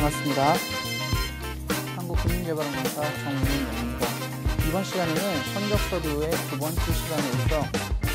반갑습니다. 한국금융개발원공사 정민영입니다. 이번 시간에는 선적서류의 두 번째 시간으로서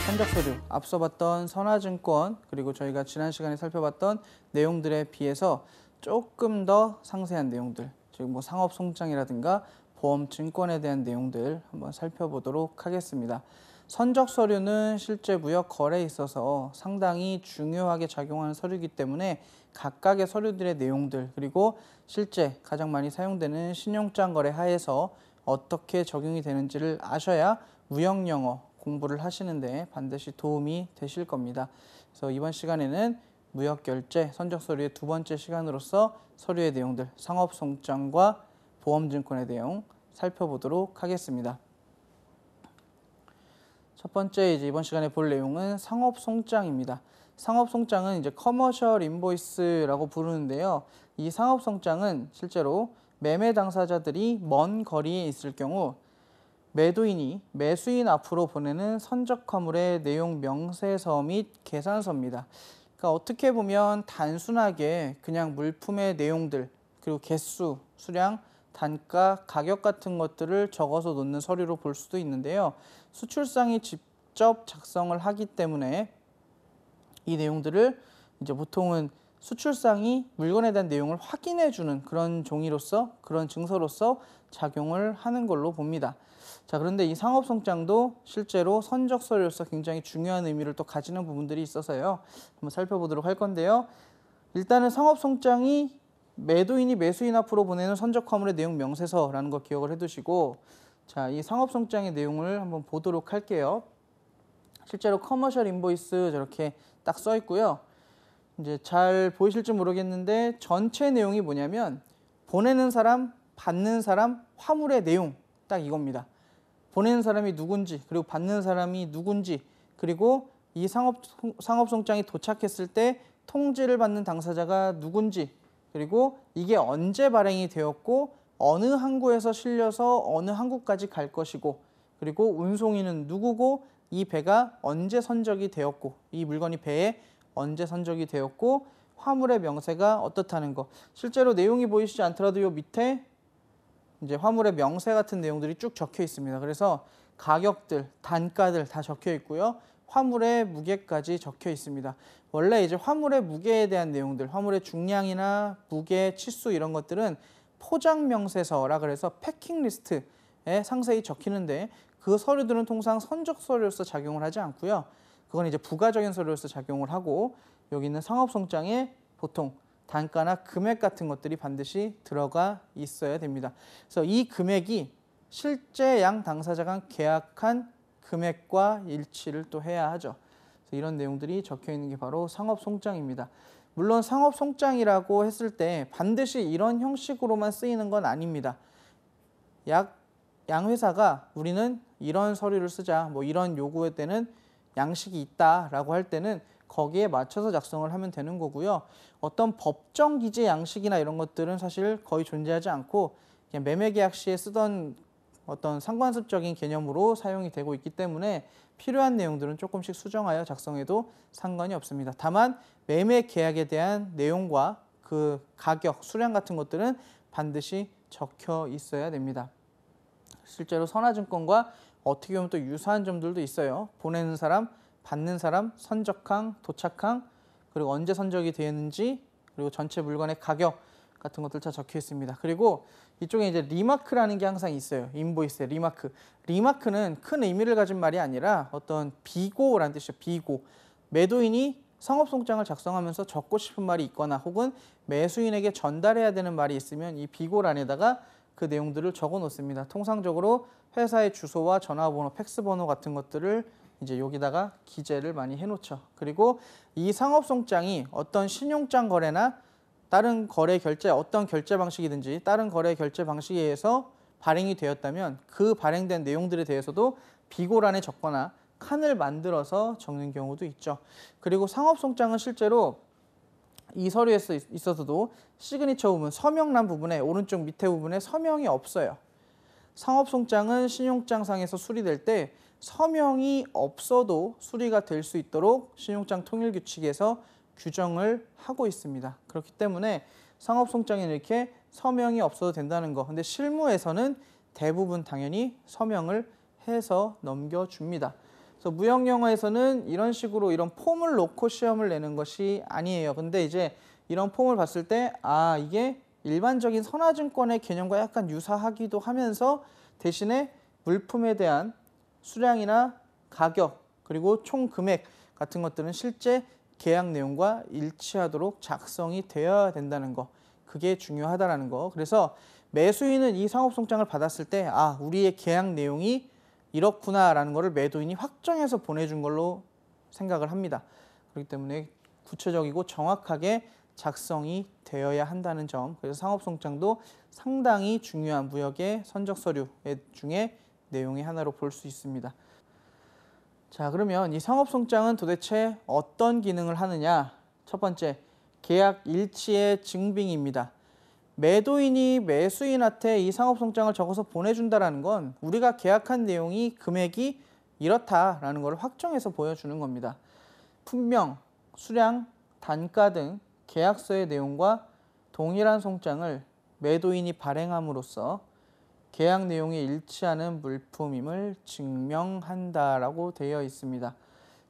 선적서류, 앞서 봤던 선화증권, 그리고 저희가 지난 시간에 살펴봤던 내용들에 비해서 조금 더 상세한 내용들, 지금 뭐 상업송장이라든가 보험증권에 대한 내용들 한번 살펴보도록 하겠습니다. 선적 서류는 실제 무역 거래에 있어서 상당히 중요하게 작용하는 서류이기 때문에 각각의 서류들의 내용들 그리고 실제 가장 많이 사용되는 신용장 거래 하에서 어떻게 적용이 되는지를 아셔야 무역 영어 공부를 하시는데 반드시 도움이 되실 겁니다. 그래서 이번 시간에는 무역 결제 선적 서류의 두 번째 시간으로서 서류의 내용들 상업 송장과 보험증권의 내용 살펴보도록 하겠습니다. 첫 번째 이제 이번 시간에 볼 내용은 상업 송장입니다. 상업성장은 이제 커머셜 인보이스라고 부르는데요. 이상업성장은 실제로 매매 당사자들이 먼 거리에 있을 경우 매도인이 매수인 앞으로 보내는 선적 화물의 내용 명세서 및 계산서입니다. 그러니까 어떻게 보면 단순하게 그냥 물품의 내용들 그리고 개수, 수량, 단가, 가격 같은 것들을 적어서 놓는 서류로 볼 수도 있는데요. 수출상이 직접 작성을 하기 때문에 이 내용들을 이제 보통은 수출상이 물건에 대한 내용을 확인해 주는 그런 종이로서 그런 증서로서 작용을 하는 걸로 봅니다. 자, 그런데 이 상업성장도 실제로 선적서류로서 굉장히 중요한 의미를 또 가지는 부분들이 있어서요. 한번 살펴보도록 할 건데요. 일단은 상업성장이 매도인이 매수인 앞으로 보내는 선적화물의 내용 명세서라는 거 기억을 해두시고 자, 이 상업성장의 내용을 한번 보도록 할게요. 실제로 커머셜 인보이스 저렇게 딱 써 있고요. 이제 잘 보이실지 모르겠는데 전체 내용이 뭐냐면 보내는 사람, 받는 사람, 화물의 내용 딱 이겁니다. 보내는 사람이 누군지 그리고 받는 사람이 누군지 그리고 이 상업 상업 송장이 도착했을 때 통지를 받는 당사자가 누군지 그리고 이게 언제 발행이 되었고 어느 항구에서 실려서 어느 항구까지 갈 것이고 그리고 운송인은 누구고 이 배가 언제 선적이 되었고 이 물건이 배에 언제 선적이 되었고 화물의 명세가 어떻다는 것 실제로 내용이 보이시지 않더라도 요 밑에 이제 화물의 명세 같은 내용들이 쭉 적혀 있습니다. 그래서 가격들, 단가들 다 적혀 있고요. 화물의 무게까지 적혀 있습니다. 원래 이제 화물의 무게에 대한 내용들, 화물의 중량이나 무게, 치수 이런 것들은 포장 명세서라 그래서 패킹 리스트에 상세히 적히는데 그 서류들은 통상 선적 서류로서 작용을 하지 않고요. 그건 이제 부가적인 서류로서 작용을 하고 여기 있는 상업성장에 보통 단가나 금액 같은 것들이 반드시 들어가 있어야 됩니다. 그래서 이 금액이 실제 양 당사자간 계약한 금액과 일치를 또 해야 하죠. 이런 내용들이 적혀 있는 게 바로 상업송장입니다. 물론 상업송장이라고 했을 때 반드시 이런 형식으로만 쓰이는 건 아닙니다. 약, 양 회사가 우리는 이런 서류를 쓰자 뭐 이런 요구에 때는 양식이 있다라고 할 때는 거기에 맞춰서 작성을 하면 되는 거고요. 어떤 법정 기재 양식이나 이런 것들은 사실 거의 존재하지 않고 그냥 매매 계약 시에 쓰던 어떤 상관습적인 개념으로 사용이 되고 있기 때문에 필요한 내용들은 조금씩 수정하여 작성해도 상관이 없습니다. 다만 매매 계약에 대한 내용과 그 가격, 수량 같은 것들은 반드시 적혀 있어야 됩니다. 실제로 선화증권과 어떻게 보면 또 유사한 점들도 있어요. 보내는 사람, 받는 사람, 선적항, 도착항, 그리고 언제 선적이 되는지, 그리고 전체 물건의 가격 같은 것들 다 적혀 있습니다. 그리고 이쪽에 이제 리마크라는 게 항상 있어요. 인보이스에 리마크. 리마크는 큰 의미를 가진 말이 아니라 어떤 비고라는 뜻이죠 비고. 매도인이 상업송장을 작성하면서 적고 싶은 말이 있거나 혹은 매수인에게 전달해야 되는 말이 있으면 이 비고란에다가 그 내용들을 적어 놓습니다. 통상적으로 회사의 주소와 전화번호, 팩스 번호 같은 것들을 이제 여기다가 기재를 많이 해 놓죠. 그리고 이 상업송장이 어떤 신용장 거래나 다른 거래 결제 어떤 결제 방식이든지 다른 거래 결제 방식에 의해서 발행이 되었다면 그 발행된 내용들에 대해서도 비고란에 적거나 칸을 만들어서 적는 경우도 있죠. 그리고 상업송장은 실제로 이 서류에 있어서도 시그니처 부분, 서명란 부분에 오른쪽 밑에 부분에 서명이 없어요. 상업송장은 신용장상에서 수리될 때 서명이 없어도 수리가 될 수 있도록 신용장 통일규칙에서 규정을 하고 있습니다. 그렇기 때문에 상업송장에 이렇게 서명이 없어도 된다는 거. 근데 실무에서는 대부분 당연히 서명을 해서 넘겨줍니다. 그래서 무형 영어에서는 이런 식으로 이런 폼을 놓고 시험을 내는 것이 아니에요. 근데 이제 이런 폼을 봤을 때 아 이게 일반적인 선화증권의 개념과 약간 유사하기도 하면서 대신에 물품에 대한 수량이나 가격 그리고 총 금액 같은 것들은 실제 계약 내용과 일치하도록 작성이 되어야 된다는 거 그게 중요하다라는 거 그래서 매수인은 이 상업송장을 받았을 때 아 우리의 계약 내용이 이렇구나라는 것을 매도인이 확정해서 보내준 걸로 생각을 합니다. 그렇기 때문에 구체적이고 정확하게 작성이 되어야 한다는 점 그래서 상업송장도 상당히 중요한 무역의 선적서류 중에 내용의 하나로 볼 수 있습니다. 자 그러면 이 상업송장은 도대체 어떤 기능을 하느냐 첫 번째 계약 일치의 증빙입니다. 매도인이 매수인한테 이상업성장을 적어서 보내준다라는 건 우리가 계약한 내용이 금액이 이렇다라는 걸 확정해서 보여주는 겁니다. 품명, 수량, 단가 등 계약서의 내용과 동일한 송장을 매도인이 발행함으로써 계약 내용이 일치하는 물품임을 증명한다라고 되어 있습니다.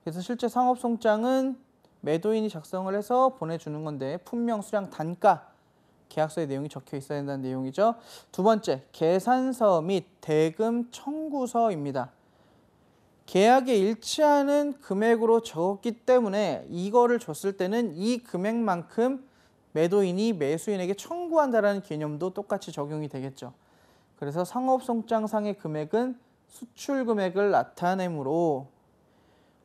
그래서 실제 상업송장은 매도인이 작성을 해서 보내주는 건데 품명, 수량, 단가 계약서의 내용이 적혀 있어야 된다는 내용이죠. 두 번째, 계산서 및 대금 청구서입니다. 계약에 일치하는 금액으로 적었기 때문에 이거를 줬을 때는 이 금액만큼 매도인이 매수인에게 청구한다라는 개념도 똑같이 적용이 되겠죠. 그래서 상업송장상의 금액은 수출 금액을 나타내므로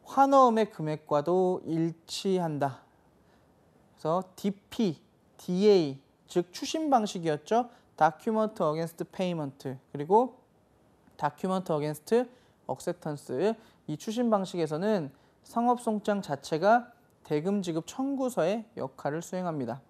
환어음의 금액과도 일치한다. 그래서 DP, DA 즉 추심 방식이었죠. 다큐먼트 어게인스트 페이먼트 그리고 다큐먼트 어게인스트 억 a 턴스이 추심 방식에서는 상업송장 자체가 대금 지급 청구서의 역할을 수행합니다.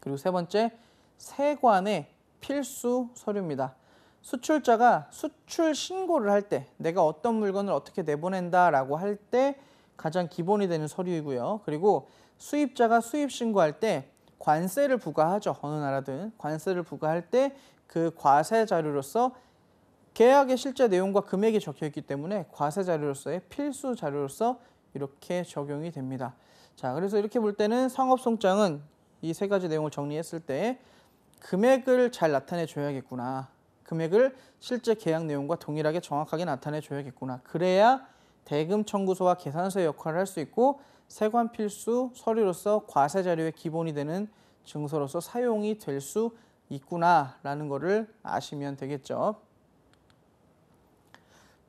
그리고 세 번째, 세관의 필수 서류입니다. 수출자가 수출 신고를 할 때 내가 어떤 물건을 어떻게 내보낸다라고 할 때 가장 기본이 되는 서류이고요. 그리고 수입자가 수입 신고할 때 관세를 부과하죠. 어느 나라든 관세를 부과할 때 그 과세 자료로서 계약의 실제 내용과 금액이 적혀 있기 때문에 과세 자료로서의 필수 자료로서 이렇게 적용이 됩니다. 자, 그래서 이렇게 볼 때는 상업송장은 이 세 가지 내용을 정리했을 때 금액을 잘 나타내 줘야겠구나. 금액을 실제 계약 내용과 동일하게 정확하게 나타내 줘야겠구나. 그래야 대금 청구서와 계산서의 역할을 할 수 있고 세관 필수 서류로서 과세 자료의 기본이 되는 증서로서 사용이 될 수 있구나라는 것을 아시면 되겠죠.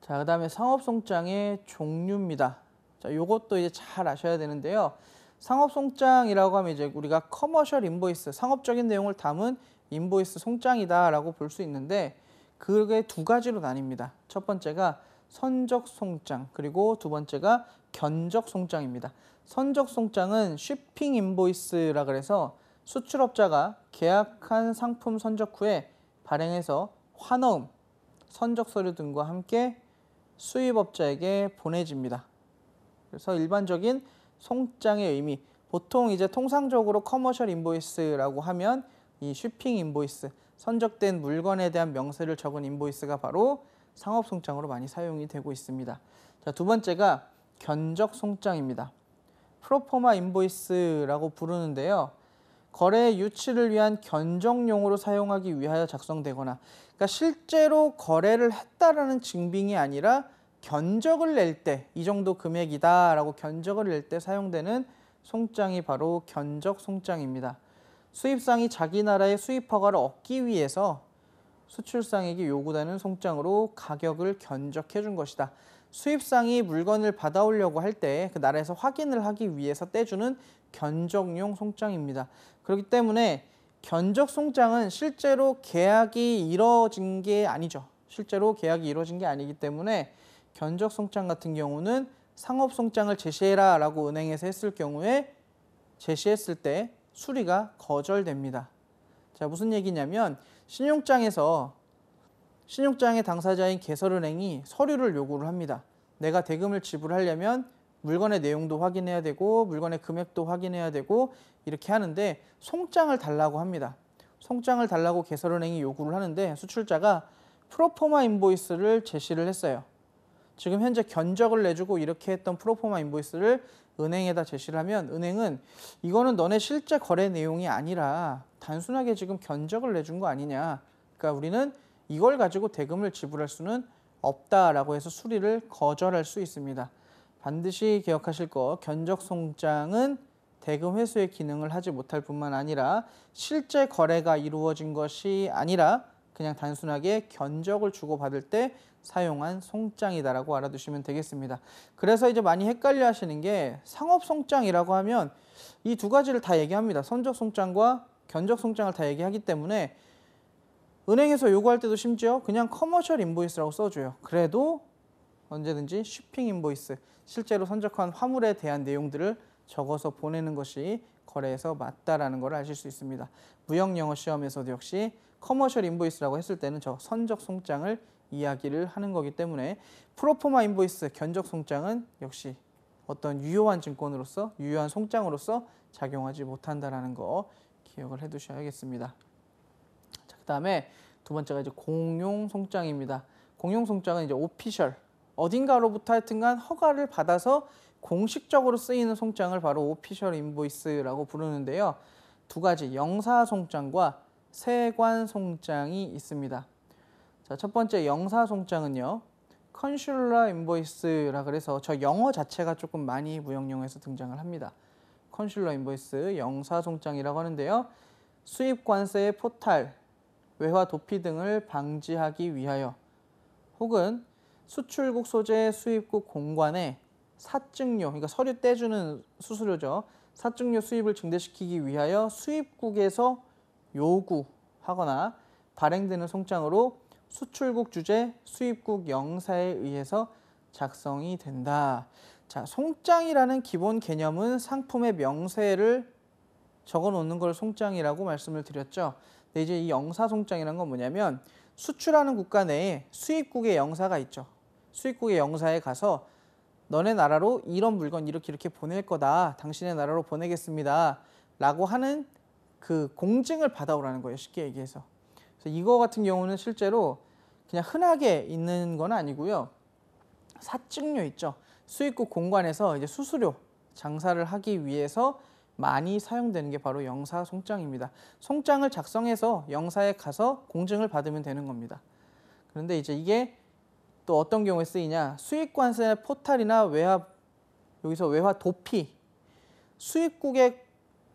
자, 그 다음에 상업송장의 종류입니다. 자, 요것도 이제 잘 아셔야 되는데요. 상업송장이라고 하면 이제 우리가 커머셜 인보이스, 상업적인 내용을 담은 인보이스 송장이다라고 볼 수 있는데 그게 두 가지로 나뉩니다. 첫 번째가 선적 송장 그리고 두 번째가 견적 송장입니다. 선적송장은 쉬핑 인보이스라 그래서 수출업자가 계약한 상품 선적 후에 발행해서 환어음, 선적 서류 등과 함께 수입업자에게 보내집니다. 그래서 일반적인 송장의 의미, 보통 이제 통상적으로 커머셜 인보이스라고 하면 이 쉬핑 인보이스, 선적된 물건에 대한 명세를 적은 인보이스가 바로 상업 송장으로 많이 사용이 되고 있습니다. 자, 두 번째가 견적 송장입니다. 프로포마 인보이스라고 부르는데요. 거래 유치를 위한 견적용으로 사용하기 위하여 작성되거나 그러니까 실제로 거래를 했다라는 증빙이 아니라 견적을 낼 때 이 정도 금액이다라고 견적을 낼 때 사용되는 송장이 바로 견적 송장입니다. 수입상이 자기 나라의 수입 허가를 얻기 위해서 수출상에게 요구되는 송장으로 가격을 견적해 준 것이다. 수입상이 물건을 받아오려고 할 때 그 나라에서 확인을 하기 위해서 떼주는 견적용 송장입니다. 그렇기 때문에 견적 송장은 실제로 계약이 이뤄진 게 아니죠. 실제로 계약이 이뤄진 게 아니기 때문에 견적 송장 같은 경우는 상업 송장을 제시해라 라고 은행에서 했을 경우에 제시했을 때 수리가 거절됩니다. 자, 무슨 얘기냐면 신용장에서 신용장의 당사자인 개설은행이 서류를 요구를 합니다. 내가 대금을 지불하려면 물건의 내용도 확인해야 되고 물건의 금액도 확인해야 되고 이렇게 하는데 송장을 달라고 합니다. 송장을 달라고 개설은행이 요구를 하는데 수출자가 프로포마 인보이스를 제시를 했어요. 지금 현재 견적을 내주고 이렇게 했던 프로포마 인보이스를 은행에다 제시를 하면 은행은 이거는 너네 실제 거래 내용이 아니라 단순하게 지금 견적을 내준 거 아니냐. 그러니까 우리는 이걸 가지고 대금을 지불할 수는 없다라고 해서 수리를 거절할 수 있습니다. 반드시 기억하실 거 견적송장은 대금 회수의 기능을 하지 못할 뿐만 아니라 실제 거래가 이루어진 것이 아니라 그냥 단순하게 견적을 주고받을 때 사용한 송장이다라고 알아두시면 되겠습니다. 그래서 이제 많이 헷갈려 하시는 게 상업송장이라고 하면 이 두 가지를 다 얘기합니다. 선적송장과 견적송장을 다 얘기하기 때문에 은행에서 요구할 때도 심지어 그냥 커머셜 인보이스라고 써줘요. 그래도 언제든지 쇼핑 인보이스, 실제로 선적한 화물에 대한 내용들을 적어서 보내는 것이 거래에서 맞다라는 걸 아실 수 있습니다. 무역 영어 시험에서도 역시 커머셜 인보이스라고 했을 때는 저 선적 송장을 이야기를 하는 거기 때문에 프로포마 인보이스, 견적 송장은 역시 어떤 유효한 증권으로서 유효한 송장으로서 작용하지 못한다라는 거 기억을 해 두셔야겠습니다. 그다음에 두 번째가 이제 공용 송장입니다. 공용 송장은 이제 오피셜 어딘가로부터 하여튼간 허가를 받아서 공식적으로 쓰이는 송장을 바로 오피셜 인보이스라고 부르는데요. 두 가지 영사 송장과 세관 송장이 있습니다. 자, 첫 번째 영사 송장은요. 컨슐러 인보이스라 그래서 저 영어 자체가 조금 많이 무역용에서 등장을 합니다. 컨슐러 인보이스 영사 송장이라고 하는데요. 수입 관세의 포탈 외화 도피 등을 방지하기 위하여 혹은 수출국 소재 수입국 공관에 사증료, 그러니까 서류 떼주는 수수료죠. 사증료 수입을 증대시키기 위하여 수입국에서 요구하거나 발행되는 송장으로 수출국 주재 수입국 영사에 의해서 작성이 된다. 자, 송장이라는 기본 개념은 상품의 명세를 적어 놓는 걸 송장이라고 말씀을 드렸죠. 근데 이제 이 영사송장이라는 건 뭐냐면 수출하는 국가 내에 수입국의 영사가 있죠. 수입국의 영사에 가서 너네 나라로 이런 물건 이렇게 이렇게 보낼 거다. 당신의 나라로 보내겠습니다. 라고 하는 그 공증을 받아오라는 거예요. 쉽게 얘기해서. 그래서 이거 같은 경우는 실제로 그냥 흔하게 있는 건 아니고요. 사증료 있죠. 수입국 공관에서 이제 수수료 장사를 하기 위해서 많이 사용되는 게 바로 영사 송장입니다. 송장을 작성해서 영사에 가서 공증을 받으면 되는 겁니다. 그런데 이제 이게 또 어떤 경우에 쓰이냐 수익관세 포탈이나 외화 여기서 외화 도피 수입국에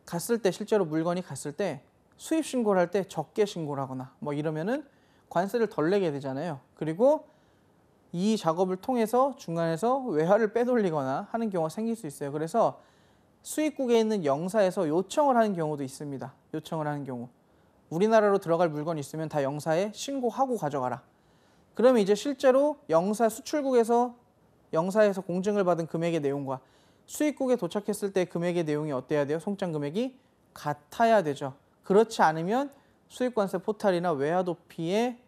갔을 때 실제로 물건이 갔을 때 수입 신고를 할 때 적게 신고를 하거나 뭐 이러면은 관세를 덜 내게 되잖아요. 그리고 이 작업을 통해서 중간에서 외화를 빼돌리거나 하는 경우가 생길 수 있어요. 그래서 수입국에 있는 영사에서 요청을 하는 경우도 있습니다. 요청을 하는 경우. 우리나라로 들어갈 물건이 있으면 다 영사에 신고하고 가져가라. 그러면 이제 실제로 영사 수출국에서 영사에서 공증을 받은 금액의 내용과 수입국에 도착했을 때 금액의 내용이 어때야 돼요? 송장 금액이 같아야 되죠. 그렇지 않으면 수입관세 포탈이나 외화도피에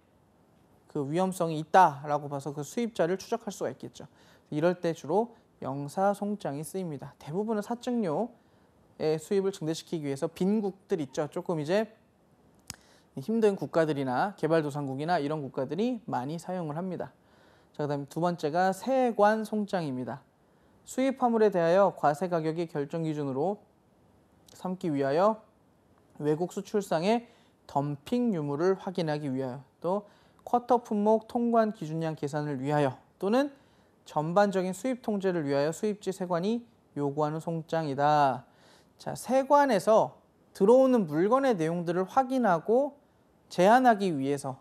그 위험성이 있다라고 봐서 그 수입자를 추적할 수가 있겠죠. 이럴 때 주로 영사송장이 쓰입니다. 대부분은 사증료의 수입을 증대시키기 위해서 빈국들 있죠. 조금 이제 힘든 국가들이나 개발도상국이나 이런 국가들이 많이 사용을 합니다. 자, 그다음 두 번째가 세관 송장입니다. 수입 화물에 대하여 과세 가격의 결정 기준으로 삼기 위하여 외국 수출상의 덤핑 유무를 확인하기 위하여 또 쿼터 품목 통관 기준량 계산을 위하여 또는 전반적인 수입 통제를 위하여 수입지 세관이 요구하는 송장이다. 자, 세관에서 들어오는 물건의 내용들을 확인하고 제한하기 위해서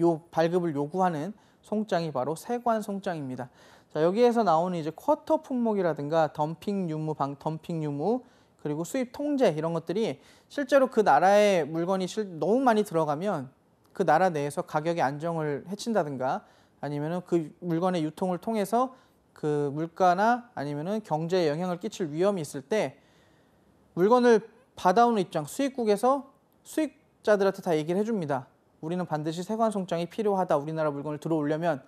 요 발급을 요구하는 송장이 바로 세관 송장입니다. 자, 여기에서 나오는 이제 쿼터 품목이라든가 덤핑 유무, 방 덤핑 유무 그리고 수입 통제 이런 것들이 실제로 그 나라의 물건이 실, 너무 많이 들어가면 그 나라 내에서 가격의 안정을 해친다든가 아니면은 그 물건의 유통을 통해서 그 물가나 아니면은 경제에 영향을 끼칠 위험이 있을 때 물건을 받아오는 입장 수입국에서 수입자들한테 다 얘기를 해줍니다. 우리는 반드시 세관 송장이 필요하다. 우리나라 물건을 들어오려면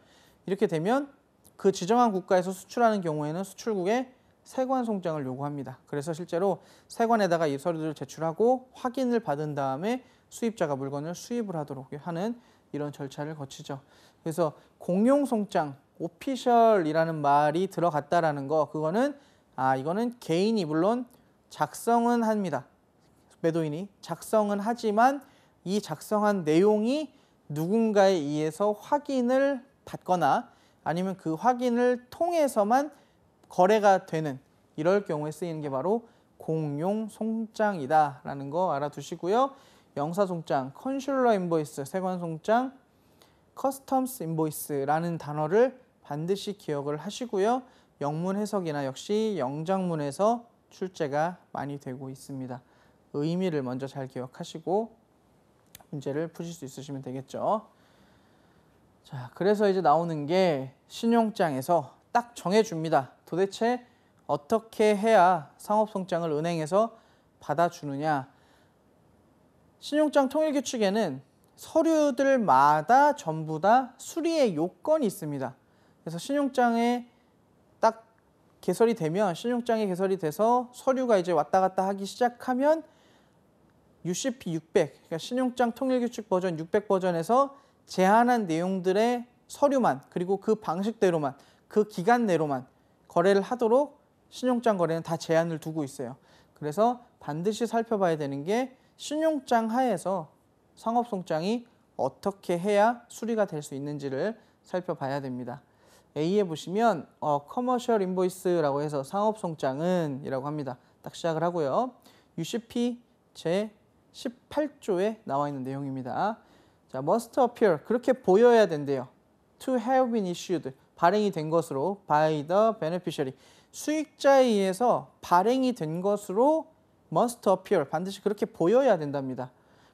이렇게 되면 그 지정한 국가에서 수출하는 경우에는 수출국에 세관 송장을 요구합니다. 그래서 실제로 세관에다가 이 서류들을 제출하고 확인을 받은 다음에 수입자가 물건을 수입을 하도록 하는 이런 절차를 거치죠. 그래서 공용송장 오피셜이라는 말이 들어갔다라는 거 그거는 아 이거는 개인이 물론 작성은 합니다. 매도인이 작성은 하지만 이 작성한 내용이 누군가에 의해서 확인을 받거나 아니면 그 확인을 통해서만 거래가 되는 이럴 경우에 쓰이는 게 바로 공용 송장이다라는 거 알아두시고요. 영사 송장, 컨슐러 인보이스, 세관 송장, Customs i n v o i c e 라는 단어를 반드시 기억을 하시고요. 영문 해석이나 역시 영장문에서 출제가 많이 되고 있습니다. 의미를 먼저 잘 기억하시고 문제를 푸실 수 있으시면 되겠죠. 자, 그래서 이제 나오는 게 신용장에서 딱 정해줍니다. 도대체 어떻게 해야 상업송장을 은행에서 받아주느냐. 신용장 통일규칙에는 서류들마다 전부 다 수리의 요건이 있습니다. 그래서 신용장에 딱 개설이 되면 신용장에 개설이 돼서 서류가 이제 왔다 갔다 하기 시작하면 UCP 600, 그러니까 신용장 통일규칙 버전 600 버전에서 제한한 내용들의 서류만 그리고 그 방식대로만 그 기간 내로만 거래를 하도록 신용장 거래는 다 제한을 두고 있어요. 그래서 반드시 살펴봐야 되는 게 신용장 하에서 상업송장이 어떻게 해야 수리가 될 수 있는지를 살펴봐야 됩니다. A에 보시면 어, 커머셜 인보이스라고 해서 상업송장은 이라고 합니다. 딱 시작을 하고요. UCP 제 18조에 나와 있는 내용입니다. 자, must appear 그렇게 보여야 된대요. to have been issued 발행이 된 것으로 by the beneficiary 수익자에 의해서 발행이 된 것으로 must appear 반드시 그렇게 보여야 된답니다.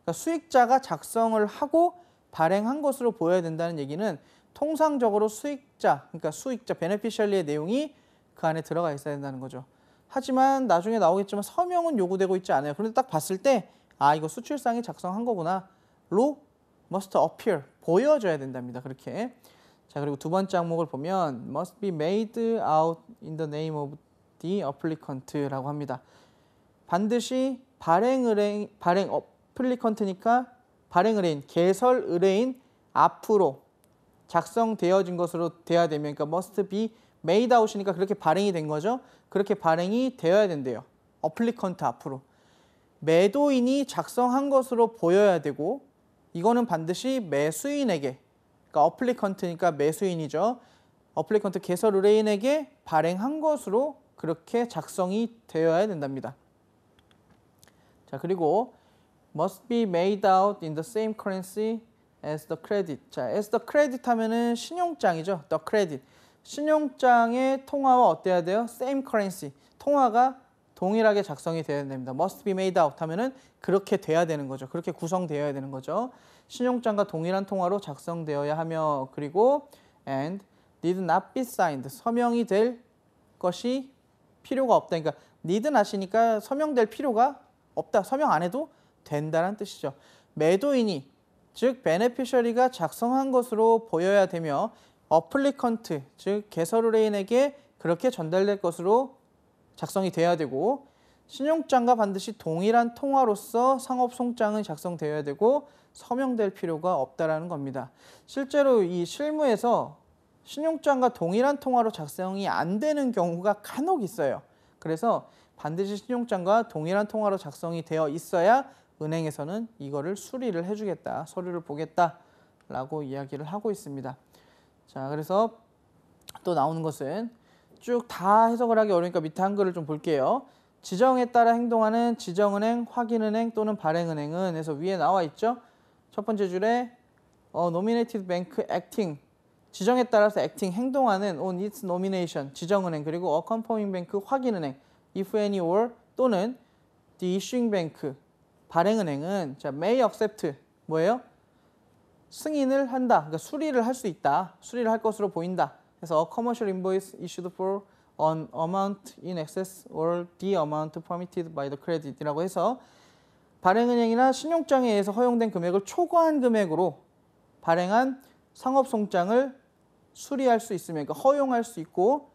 그러니까 수익자가 작성을 하고 발행한 것으로 보여야 된다는 얘기는 통상적으로 수익자, 그러니까 수익자 베네피셜리의 내용이 그 안에 들어가 있어야 된다는 거죠. 하지만 나중에 나오겠지만 서명은 요구되고 있지 않아요. 그런데 딱 봤을 때 아, 이거 수출상이 작성한 거구나. 로 must appear, 보여져야 된답니다. 그렇게. 자, 그리고 두 번째 항목을 보면 must be made out in the name of the applicant라고 합니다. 반드시 발행, 을뢰 발행, 어, 애플리컨트니까 발행 의뢰인, 개설 의뢰인 앞으로 작성되어진 것으로 돼야 되면 그러니까 must be made out이니까 그렇게 발행이 된 거죠. 그렇게 발행이 되어야 된대요. 어플리컨트 앞으로. 매도인이 작성한 것으로 보여야 되고 이거는 반드시 매수인에게 그러니까 어플리컨트니까 매수인이죠. 어플리컨트 개설 의뢰인에게 발행한 것으로 그렇게 작성이 되어야 된답니다. 자 그리고 must be made out in the same currency as the credit. 자, as the credit 하면은 신용장이죠. the credit. 신용장의 통화와 어때야 돼요? same currency. 통화가 동일하게 작성이 되어야 됩니다. must be made out 하면은 그렇게 돼야 되는 거죠. 그렇게 구성되어야 되는 거죠. 신용장과 동일한 통화로 작성되어야 하며 그리고 and need not be signed 서명이 될 것이 필요가 없다. 그러니까 need not이니까 서명될 필요가 없다. 서명 안 해도 된다는 뜻이죠. 매도인이 즉 베네피셔리가 작성한 것으로 보여야 되며 어플리컨트 즉 개설의뢰인에게 그렇게 전달될 것으로 작성이 돼야 되고 신용장과 반드시 동일한 통화로서 상업송장은 작성되어야 되고 서명될 필요가 없다라는 겁니다. 실제로 이 실무에서 신용장과 동일한 통화로 작성이 안 되는 경우가 간혹 있어요. 그래서 반드시 신용장과 동일한 통화로 작성이 되어 있어야 은행에서는 이거를 수리를 해주겠다, 서류를 보겠다라고 이야기를 하고 있습니다. 자, 그래서 또 나오는 것은 쭉 다 해석을 하기 어려우니까 밑에 한글을 좀 볼게요. 지정에 따라 행동하는 지정은행, 확인은행 또는 발행은행은 해서 위에 나와 있죠. 첫 번째 줄에 어, nominated bank acting 지정에 따라서 acting 행동하는 on its nomination 지정은행 그리고 a conforming bank 확인은행 if any or 또는 the issuing bank 발행은행은 자, may accept 뭐예요? 승인을 한다. 그러니까 수리를 할 수 있다. 수리를 할 것으로 보인다. 그래서 commercial invoice issued for an amount in excess or the amount permitted by the credit이라고 해서 발행은행이나 신용장에 의해서 허용된 금액을 초과한 금액으로 발행한 상업송장을 수리할 수 있으면 그러니까 허용할 수 있고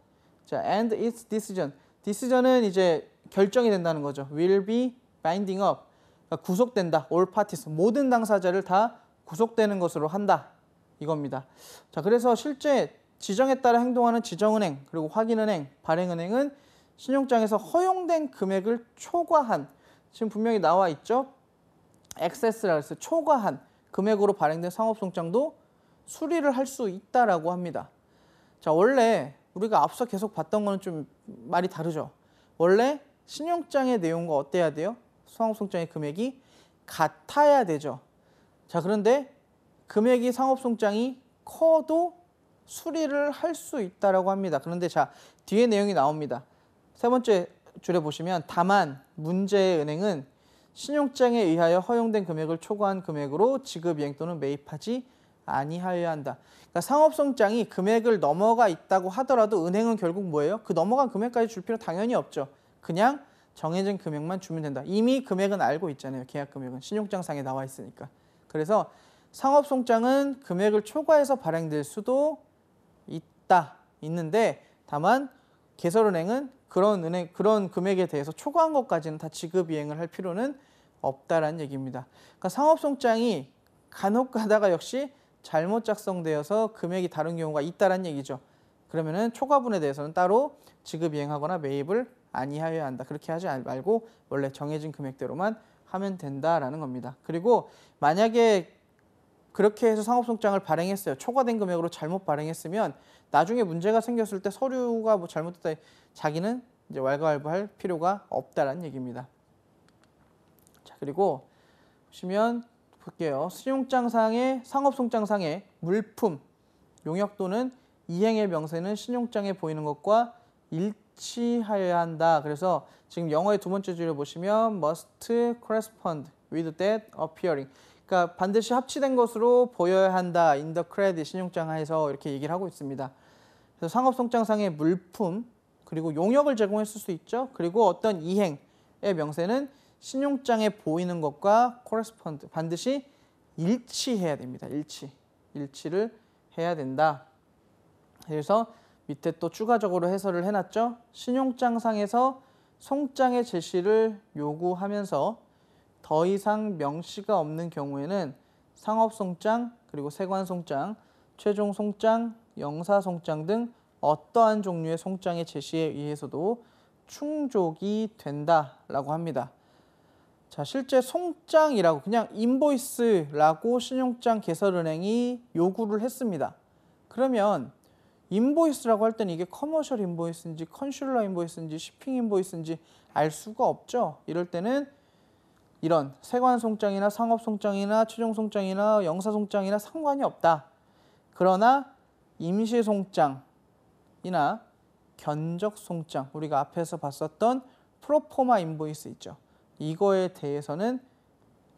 자 and its decision decision은 이제 결정이 된다는 거죠 will be binding up 그러니까 구속된다. 올 파티스 모든 당사자를 다 구속되는 것으로 한다. 이겁니다. 자, 그래서 실제 지정에 따라 행동하는 지정은행 그리고 확인은행, 발행은행은 신용장에서 허용된 금액을 초과한 지금 분명히 나와 있죠. 액세스라 그래서 초과한 금액으로 발행된 상업송장도 수리를 할 수 있다라고 합니다. 자, 원래 우리가 앞서 계속 봤던 거는 좀 말이 다르죠. 원래 신용장의 내용과 어때야 돼요? 상업송장의 금액이 같아야 되죠. 자 그런데 금액이 상업송장이 커도 수리를 할 수 있다라고 합니다. 그런데 자 뒤에 내용이 나옵니다. 세 번째 줄에 보시면 다만 문제의 은행은 신용장에 의하여 허용된 금액을 초과한 금액으로 지급이행 또는 매입하지 아니하여야 한다. 그러니까 상업성장이 금액을 넘어가 있다고 하더라도 은행은 결국 뭐예요? 그 넘어간 금액까지 줄 필요 당연히 없죠. 그냥 정해진 금액만 주면 된다. 이미 금액은 알고 있잖아요. 계약 금액은 신용장상에 나와 있으니까. 그래서 상업송장은 금액을 초과해서 발행될 수도 있다. 있는데 다만 개설은행은 그런 은행 그런 금액에 대해서 초과한 것까지는 다 지급 이행을 할 필요는 없다라는 얘기입니다. 그러니까 상업송장이 간혹 가다가 역시 잘못 작성되어서 금액이 다른 경우가 있다라는 얘기죠. 그러면은 초과분에 대해서는 따로 지급 이행하거나 매입을 아니하여야 한다. 그렇게 하지 말고 원래 정해진 금액대로만 하면 된다라는 겁니다. 그리고 만약에 그렇게 해서 상업송장을 발행했어요. 초과된 금액으로 잘못 발행했으면 나중에 문제가 생겼을 때 서류가 뭐 잘못됐다 자기는 이제 왈가왈부할 필요가 없다라는 얘기입니다. 자 그리고 보시면 볼게요. 신용장상의 상업송장상의 물품 용역 또는 이행의 명세는 신용장에 보이는 것과 일치하여야 한다. 그래서 지금 영어의 두 번째 줄을 보시면 must correspond with that appearing. 그러니까 반드시 합치된 것으로 보여야 한다. in the credit 신용장하에서 이렇게 얘기를 하고 있습니다. 그래서 상업송장상의 물품 그리고 용역을 제공했을 수 있죠. 그리고 어떤 이행의 명세는 신용장에 보이는 것과 correspond 반드시 일치해야 됩니다. 일치. 일치를 해야 된다. 그래서 밑에 또 추가적으로 해설을 해놨죠. 신용장상에서 송장의 제시를 요구하면서 더 이상 명시가 없는 경우에는 상업송장, 그리고 세관송장, 최종송장, 영사송장 등 어떠한 종류의 송장의 제시에 의해서도 충족이 된다라고 합니다. 자, 실제 송장이라고 그냥 인보이스라고 신용장 개설은행이 요구를 했습니다. 그러면 인보이스라고 할 땐 이게 커머셜 인보이스인지 컨슐러 인보이스인지 시핑 인보이스인지 알 수가 없죠. 이럴 때는 이런 세관 송장이나 상업 송장이나 최종 송장이나 영사 송장이나 상관이 없다. 그러나 임시 송장이나 견적 송장 우리가 앞에서 봤었던 프로포마 인보이스 있죠. 이거에 대해서는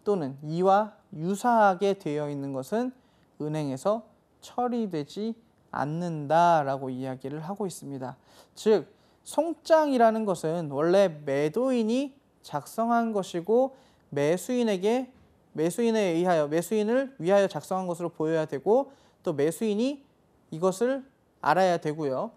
또는 이와 유사하게 되어 있는 것은 은행에서 처리되지 않는다라고 이야기를 하고 있습니다. 즉 송장이라는 것은 원래 매도인이 작성한 것이고 매수인에게 매수인에 의하여 매수인을 위하여 작성한 것으로 보여야 되고 또 매수인이 이것을 알아야 되고요.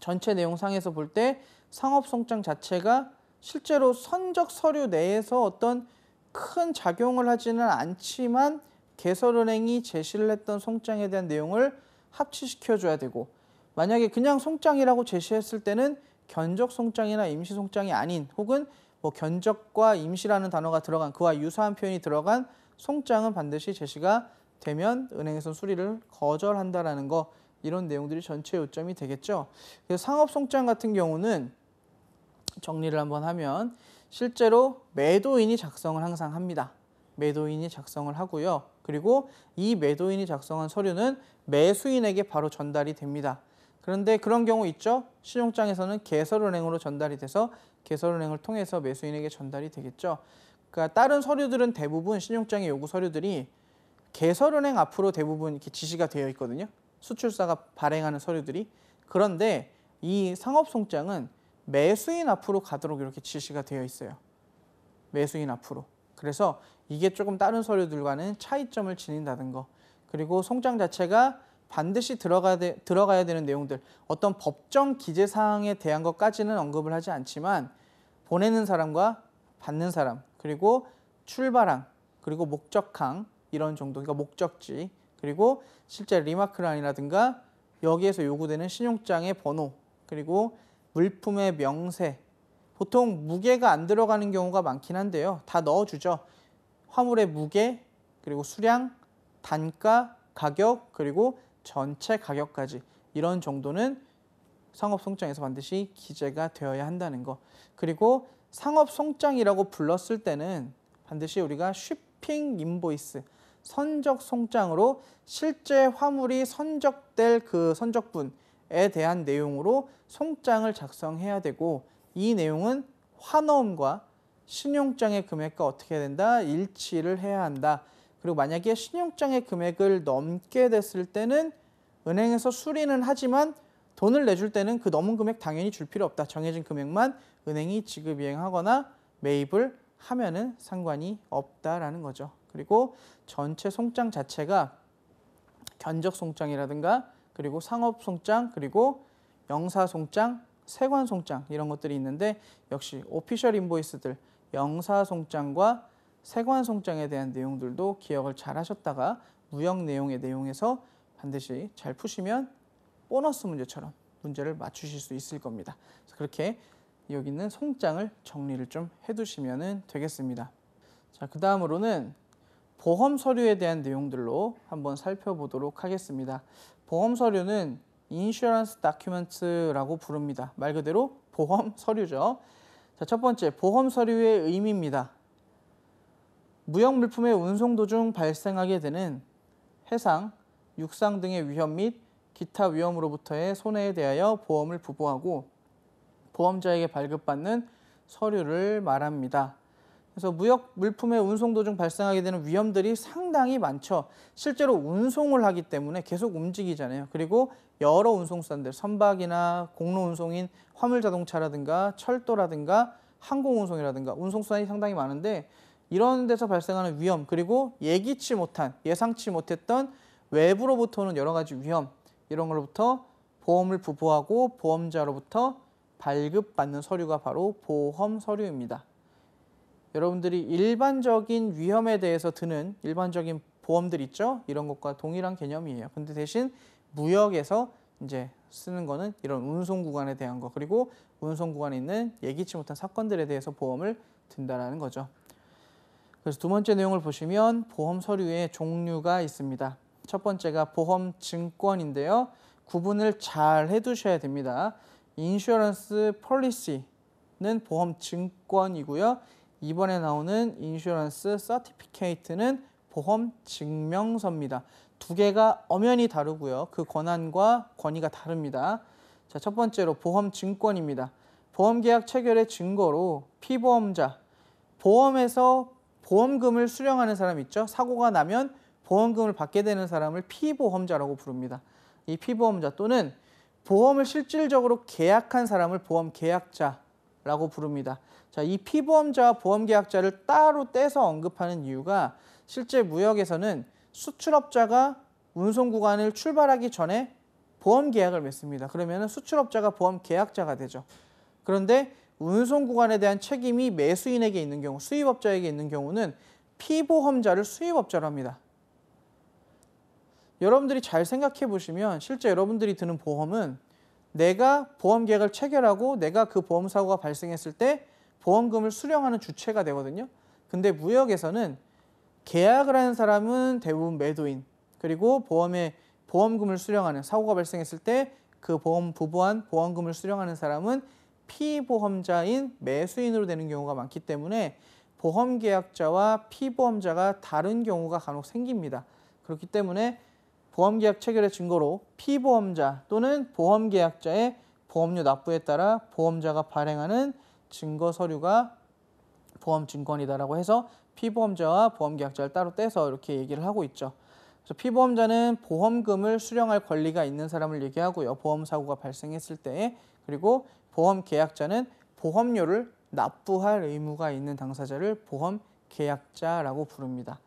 전체 내용상에서 볼 때 상업송장 자체가 실제로 선적 서류 내에서 어떤 큰 작용을 하지는 않지만 개설은행이 제시를 했던 송장에 대한 내용을 합치시켜줘야 되고 만약에 그냥 송장이라고 제시했을 때는 견적 송장이나 임시 송장이 아닌 혹은 뭐 견적과 임시라는 단어가 들어간 그와 유사한 표현이 들어간 송장은 반드시 제시가 되면 은행에서 수리를 거절한다라는 거 이런 내용들이 전체 요점이 되겠죠. 그래서 상업 송장 같은 경우는 정리를 한번 하면 실제로 매도인이 작성을 항상 합니다. 매도인이 작성을 하고요. 그리고 이 매도인이 작성한 서류는 매수인에게 바로 전달이 됩니다. 그런데 그런 경우 있죠. 신용장에서는 개설은행으로 전달이 돼서 개설은행을 통해서 매수인에게 전달이 되겠죠. 그러니까 다른 서류들은 대부분 신용장의 요구 서류들이 개설은행 앞으로 대부분 이렇게 지시가 되어 있거든요. 수출사가 발행하는 서류들이. 그런데 이 상업송장은 매수인 앞으로 가도록 이렇게 지시가 되어 있어요. 매수인 앞으로. 그래서 이게 조금 다른 서류들과는 차이점을 지닌다는 거 그리고 송장 자체가 반드시 들어가 되, 들어가야 되는 내용들 어떤 법정 기재 사항에 대한 것까지는 언급을 하지 않지만 보내는 사람과 받는 사람 그리고 출발항 그리고 목적항 이런 정도 그러니까 목적지 그리고 실제 리마크란이라든가 여기에서 요구되는 신용장의 번호 그리고 물품의 명세 보통 무게가 안 들어가는 경우가 많긴 한데요. 다 넣어주죠. 화물의 무게, 그리고 수량, 단가, 가격, 그리고 전체 가격까지 이런 정도는 상업송장에서 반드시 기재가 되어야 한다는 거. 그리고 상업송장이라고 불렀을 때는 반드시 우리가 쉬핑 인보이스, 선적 송장으로 실제 화물이 선적될 그 선적분에 대한 내용으로 송장을 작성해야 되고 이 내용은 환원과 신용장의 금액과 어떻게 해야 된다? 일치를 해야 한다. 그리고 만약에 신용장의 금액을 넘게 됐을 때는 은행에서 수리는 하지만 돈을 내줄 때는 그 넘은 금액 당연히 줄 필요 없다. 정해진 금액만 은행이 지급 이행하거나 매입을 하면은 상관이 없다라는 거죠. 그리고 전체 송장 자체가 견적 송장이라든가 그리고 상업 송장 그리고 영사 송장 세관 송장 이런 것들이 있는데 역시 오피셜 인보이스들 영사 송장과 세관 송장에 대한 내용들도 기억을 잘 하셨다가 무역 내용의 내용에서 반드시 잘 푸시면 보너스 문제처럼 문제를 맞추실 수 있을 겁니다. 그렇게 여기 있는 송장을 정리를 좀 해두시면 되겠습니다. 자, 그 다음으로는 보험 서류에 대한 내용들로 한번 살펴보도록 하겠습니다. 보험 서류는 인슈런스 다큐먼트라고 부릅니다. 말 그대로 보험 서류죠. 자, 첫 번째, 보험 서류의 의미입니다. 무역 물품의 운송 도중 발생하게 되는 해상, 육상 등의 위험 및 기타 위험으로부터의 손해에 대하여 보험을 부보하고 보험자에게 발급받는 서류를 말합니다. 그래서 무역 물품의 운송 도중 발생하게 되는 위험들이 상당히 많죠. 실제로 운송을 하기 때문에 계속 움직이잖아요. 그리고 여러 운송수단들, 선박이나 공로 운송인 화물 자동차라든가 철도라든가 항공 운송이라든가 운송수단이 상당히 많은데 이런 데서 발생하는 위험 그리고 예기치 못한 예상치 못했던 외부로부터는 여러 가지 위험 이런 걸로부터 보험을 부부하고 보험자로부터 발급받는 서류가 바로 보험 서류입니다. 여러분들이 일반적인 위험에 대해서 드는 일반적인 보험들 있죠? 이런 것과 동일한 개념이에요. 근데 대신 무역에서 이제 쓰는 거는 이런 운송 구간에 대한 거 그리고 운송 구간에 있는 예기치 못한 사건들에 대해서 보험을 든다라는 거죠. 그래서 두 번째 내용을 보시면 보험 서류의 종류가 있습니다. 첫 번째가 보험 증권인데요. 구분을 잘 해두셔야 됩니다. 인슈런스 폴리시는 보험 증권이고요. 이번에 나오는 인슈런스 서티피케이트는 보험 증명서입니다. 두 개가 엄연히 다르고요. 그 권한과 권위가 다릅니다. 자, 첫 번째로 보험 증권입니다. 보험 계약 체결의 증거로 피보험자, 보험에서 보험금을 수령하는 사람 있죠. 사고가 나면 보험금을 받게 되는 사람을 피보험자라고 부릅니다. 이 피보험자 또는 보험을 실질적으로 계약한 사람을 보험 계약자라고 부릅니다. 자, 이 피보험자와 보험 계약자를 따로 떼서 언급하는 이유가 실제 무역에서는 수출업자가 운송 구간을 출발하기 전에 보험 계약을 맺습니다. 그러면 수출업자가 보험 계약자가 되죠. 그런데 운송 구간에 대한 책임이 매수인에게 있는 경우, 수입업자에게 있는 경우는 피보험자를 수입업자로 합니다. 여러분들이 잘 생각해 보시면 실제 여러분들이 드는 보험은 내가 보험 계약을 체결하고 내가 그 보험 사고가 발생했을 때 보험금을 수령하는 주체가 되거든요. 근데 무역에서는 계약을 하는 사람은 대부분 매도인 그리고 보험에 보험금을 수령하는 사고가 발생했을 때 그 보험 부부한 보험금을 수령하는 사람은 피보험자인 매수인으로 되는 경우가 많기 때문에 보험 계약자와 피보험자가 다른 경우가 간혹 생깁니다. 그렇기 때문에 보험 계약 체결의 증거로 피보험자 또는 보험 계약자의 보험료 납부에 따라 보험자가 발행하는 증거 서류가 보험 증권이다라고 해서 피보험자와 보험계약자를 따로 떼서 이렇게 얘기를 하고 있죠. 그래서 피보험자는 보험금을 수령할 권리가 있는 사람을 얘기하고요. 보험사고가 발생했을 때 그리고 보험계약자는 보험료를 납부할 의무가 있는 당사자를 보험계약자라고 부릅니다.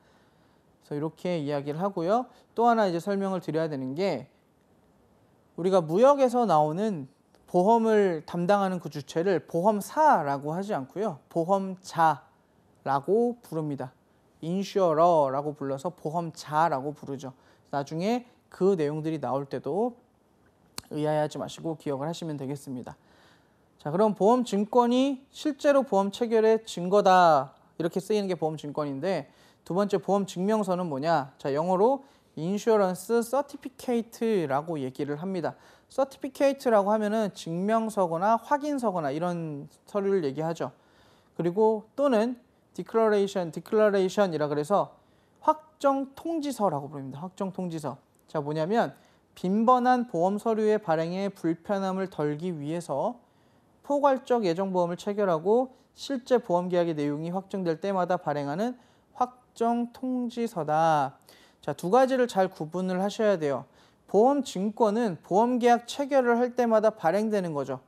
그래서 이렇게 이야기를 하고요. 또 하나 이제 설명을 드려야 되는 게 우리가 무역에서 나오는 보험을 담당하는 그 주체를 보험사라고 하지 않고요. 보험자 라고 부릅니다. 인슈어러라고 불러서 보험자라고 부르죠. 나중에 그 내용들이 나올 때도 의아해하지 마시고 기억을 하시면 되겠습니다. 자, 그럼 보험 증권이 실제로 보험 체결의 증거다. 이렇게 쓰이는 게 보험 증권인데 두 번째 보험 증명서는 뭐냐? 자, 영어로 인슈어런스 서티 c 케이트라고 얘기를 합니다. 서티 r 케이트라고 하면은 증명서거나 확인서거나 이런 서류를 얘기하죠. 그리고 또는 declaration, declaration이라 그래서 확정 통지서라고 부릅니다. 확정 통지서. 자, 뭐냐면 빈번한 보험 서류의 발행에 불편함을 덜기 위해서 포괄적 예정 보험을 체결하고 실제 보험 계약의 내용이 확정될 때마다 발행하는 확정 통지서다. 자, 두 가지를 잘 구분을 하셔야 돼요. 보험 증권은 보험 계약 체결을 할 때마다 발행되는 거죠.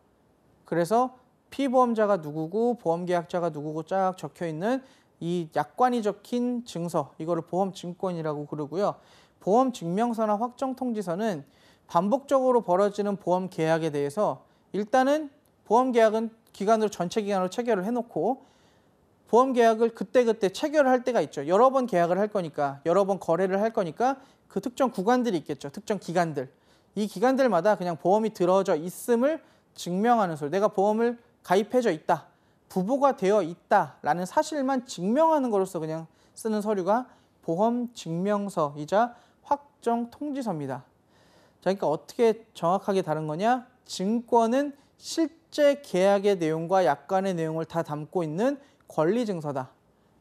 그래서 피보험자가 누구고 보험계약자가 누구고 쫙 적혀있는 이 약관이 적힌 증서, 이거를 보험증권이라고 그러고요. 보험증명서나 확정통지서는 반복적으로 벌어지는 보험 계약에 대해서 일단은 보험 계약은 기간으로 전체 기간으로 체결을 해놓고 보험 계약을 그때그때 체결할 때가 있죠. 여러 번 계약을 할 거니까 여러 번 거래를 할 거니까 그 특정 구간들이 있겠죠. 특정 기간들. 이 기간들마다 그냥 보험이 들어져 있음을 증명하는 소리. 내가 보험을 가입해져 있다, 부부가 되어 있다라는 사실만 증명하는 것으로서 그냥 쓰는 서류가 보험 증명서이자 확정 통지서입니다. 자, 그러니까 어떻게 정확하게 다른 거냐? 증권은 실제 계약의 내용과 약관의 내용을 다 담고 있는 권리 증서다.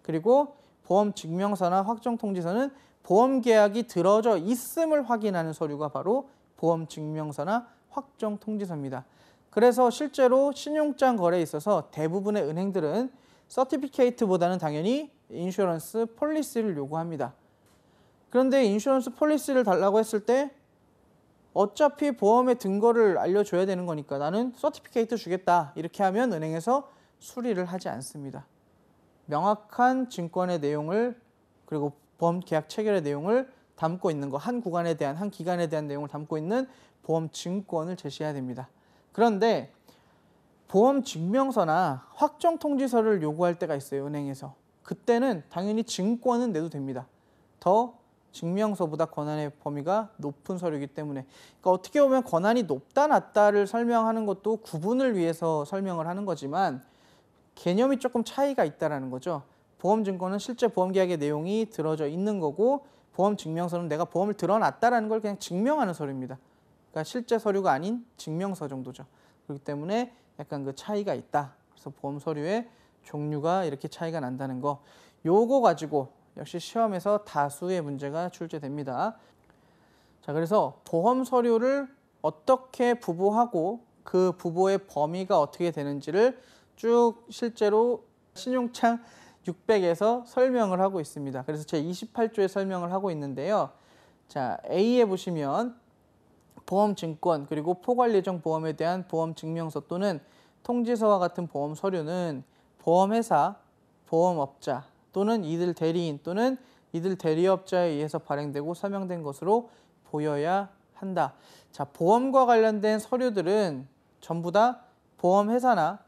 그리고 보험 증명서나 확정 통지서는 보험 계약이 들어져 있음을 확인하는 서류가 바로 보험 증명서나 확정 통지서입니다. 그래서 실제로 신용장 거래에 있어서 대부분의 은행들은 서티피케이트보다는 당연히 인슈런스 폴리스를 요구합니다. 그런데 인슈런스 폴리스를 달라고 했을 때 어차피 보험의 등거를 알려줘야 되는 거니까 나는 서티피케이트 주겠다 이렇게 하면 은행에서 수리를 하지 않습니다. 명확한 증권의 내용을 그리고 보험 계약 체결의 내용을 담고 있는 거 한 구간에 대한 한 기간에 대한 내용을 담고 있는 보험 증권을 제시해야 됩니다. 그런데 보험 증명서나 확정 통지서를 요구할 때가 있어요, 은행에서. 그때는 당연히 증권은 내도 됩니다. 더 증명서보다 권한의 범위가 높은 서류이기 때문에 그러니까 어떻게 보면 권한이 높다 낮다를 설명하는 것도 구분을 위해서 설명을 하는 거지만 개념이 조금 차이가 있다라는 거죠. 보험증권은 실제 보험계약의 내용이 들어져 있는 거고 보험증명서는 내가 보험을 들어놨다라는 걸 그냥 증명하는 서류입니다. 그러니까 실제 서류가 아닌 증명서 정도죠. 그렇기 때문에 약간 그 차이가 있다. 그래서 보험 서류의 종류가 이렇게 차이가 난다는 거. 요거 가지고 역시 시험에서 다수의 문제가 출제됩니다. 자, 그래서 보험 서류를 어떻게 부부하고그부부의 범위가 어떻게 되는지를 쭉 실제로 신용창 600에서 설명을 하고 있습니다. 그래서 제 28조에 설명을 하고 있는데요. 자, A에 보시면 보험증권 그리고 포괄 예정 보험에 대한 보험 증명서 또는 통지서와 같은 보험 서류는 보험회사, 보험업자 또는 이들 대리인 또는 이들 대리업자에 의해서 발행되고 서명된 것으로 보여야 한다. 자, 보험과 관련된 서류들은 전부 다 보험회사나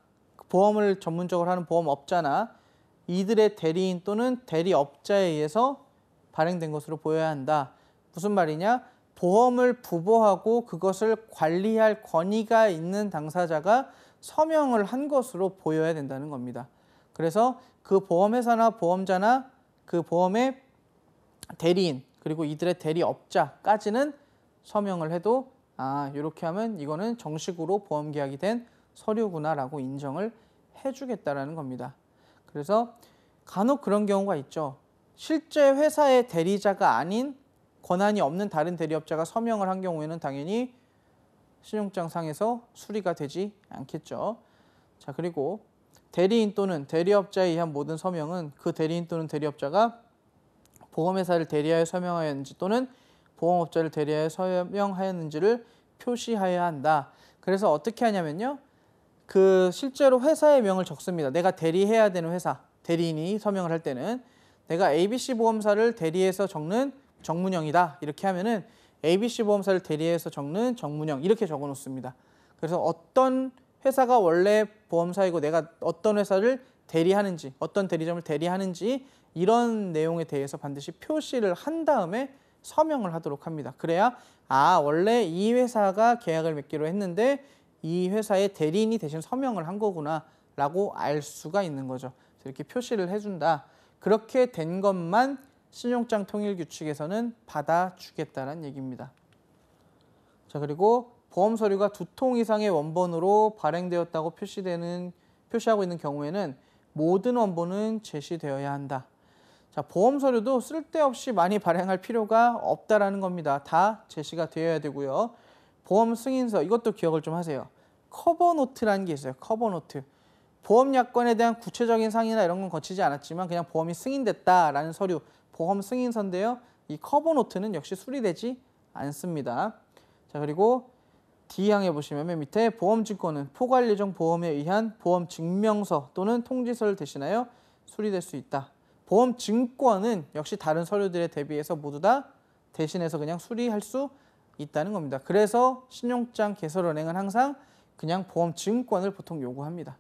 보험을 전문적으로 하는 보험업자나 이들의 대리인 또는 대리업자에 의해서 발행된 것으로 보여야 한다. 무슨 말이냐? 보험을 부보하고 그것을 관리할 권위가 있는 당사자가 서명을 한 것으로 보여야 된다는 겁니다. 그래서 그 보험회사나 보험자나 그 보험의 대리인 그리고 이들의 대리업자까지는 서명을 해도 아 이렇게 하면 이거는 정식으로 보험계약이 된 서류구나라고 인정을 해주겠다라는 겁니다. 그래서 간혹 그런 경우가 있죠. 실제 회사의 대리자가 아닌 권한이 없는 다른 대리업자가 서명을 한 경우에는 당연히 신용장상에서 수리가 되지 않겠죠. 자 그리고 대리인 또는 대리업자에 의한 모든 서명은 그 대리인 또는 대리업자가 보험회사를 대리하여 서명하였는지 또는 보험업자를 대리하여 서명하였는지를 표시하여야 한다. 그래서 어떻게 하냐면요. 그 실제로 회사의 명을 적습니다. 내가 대리해야 되는 회사, 대리인이 서명을 할 때는 내가 ABC 보험사를 대리해서 적는 정문형이다 이렇게 하면은 ABC 보험사를 대리해서 적는 정문형 이렇게 적어 놓습니다. 그래서 어떤 회사가 원래 보험사이고 내가 어떤 회사를 대리하는지 어떤 대리점을 대리하는지 이런 내용에 대해서 반드시 표시를 한 다음에 서명을 하도록 합니다. 그래야 아 원래 이 회사가 계약을 맺기로 했는데 이 회사의 대리인이 대신 서명을 한 거구나 라고 알 수가 있는 거죠. 이렇게 표시를 해준다. 그렇게 된 것만 신용장 통일 규칙에서는 받아주겠다는 얘기입니다. 자 그리고 보험 서류가 두 통 이상의 원본으로 발행되었다고 표시되는 표시하고 있는 경우에는 모든 원본은 제시되어야 한다. 자, 보험 서류도 쓸데없이 많이 발행할 필요가 없다라는 겁니다. 다 제시가 되어야 되고요. 보험 승인서 이것도 기억을 좀 하세요. 커버노트라는 게 있어요. 커버노트. 보험 약관에 대한 구체적인 상의나 이런 건 거치지 않았지만 그냥 보험이 승인됐다라는 서류 보험 승인서인데요. 이 커버노트는 역시 수리되지 않습니다. 자 그리고 D항에 보시면 맨 밑에 보험증권은 포괄예정 보험에 의한 보험증명서 또는 통지서를 대신하여 수리될 수 있다. 보험증권은 역시 다른 서류들에 대비해서 모두 다 대신해서 그냥 수리할 수 있다는 겁니다. 그래서 신용장 개설 은행은 항상 그냥 보험증권을 보통 요구합니다.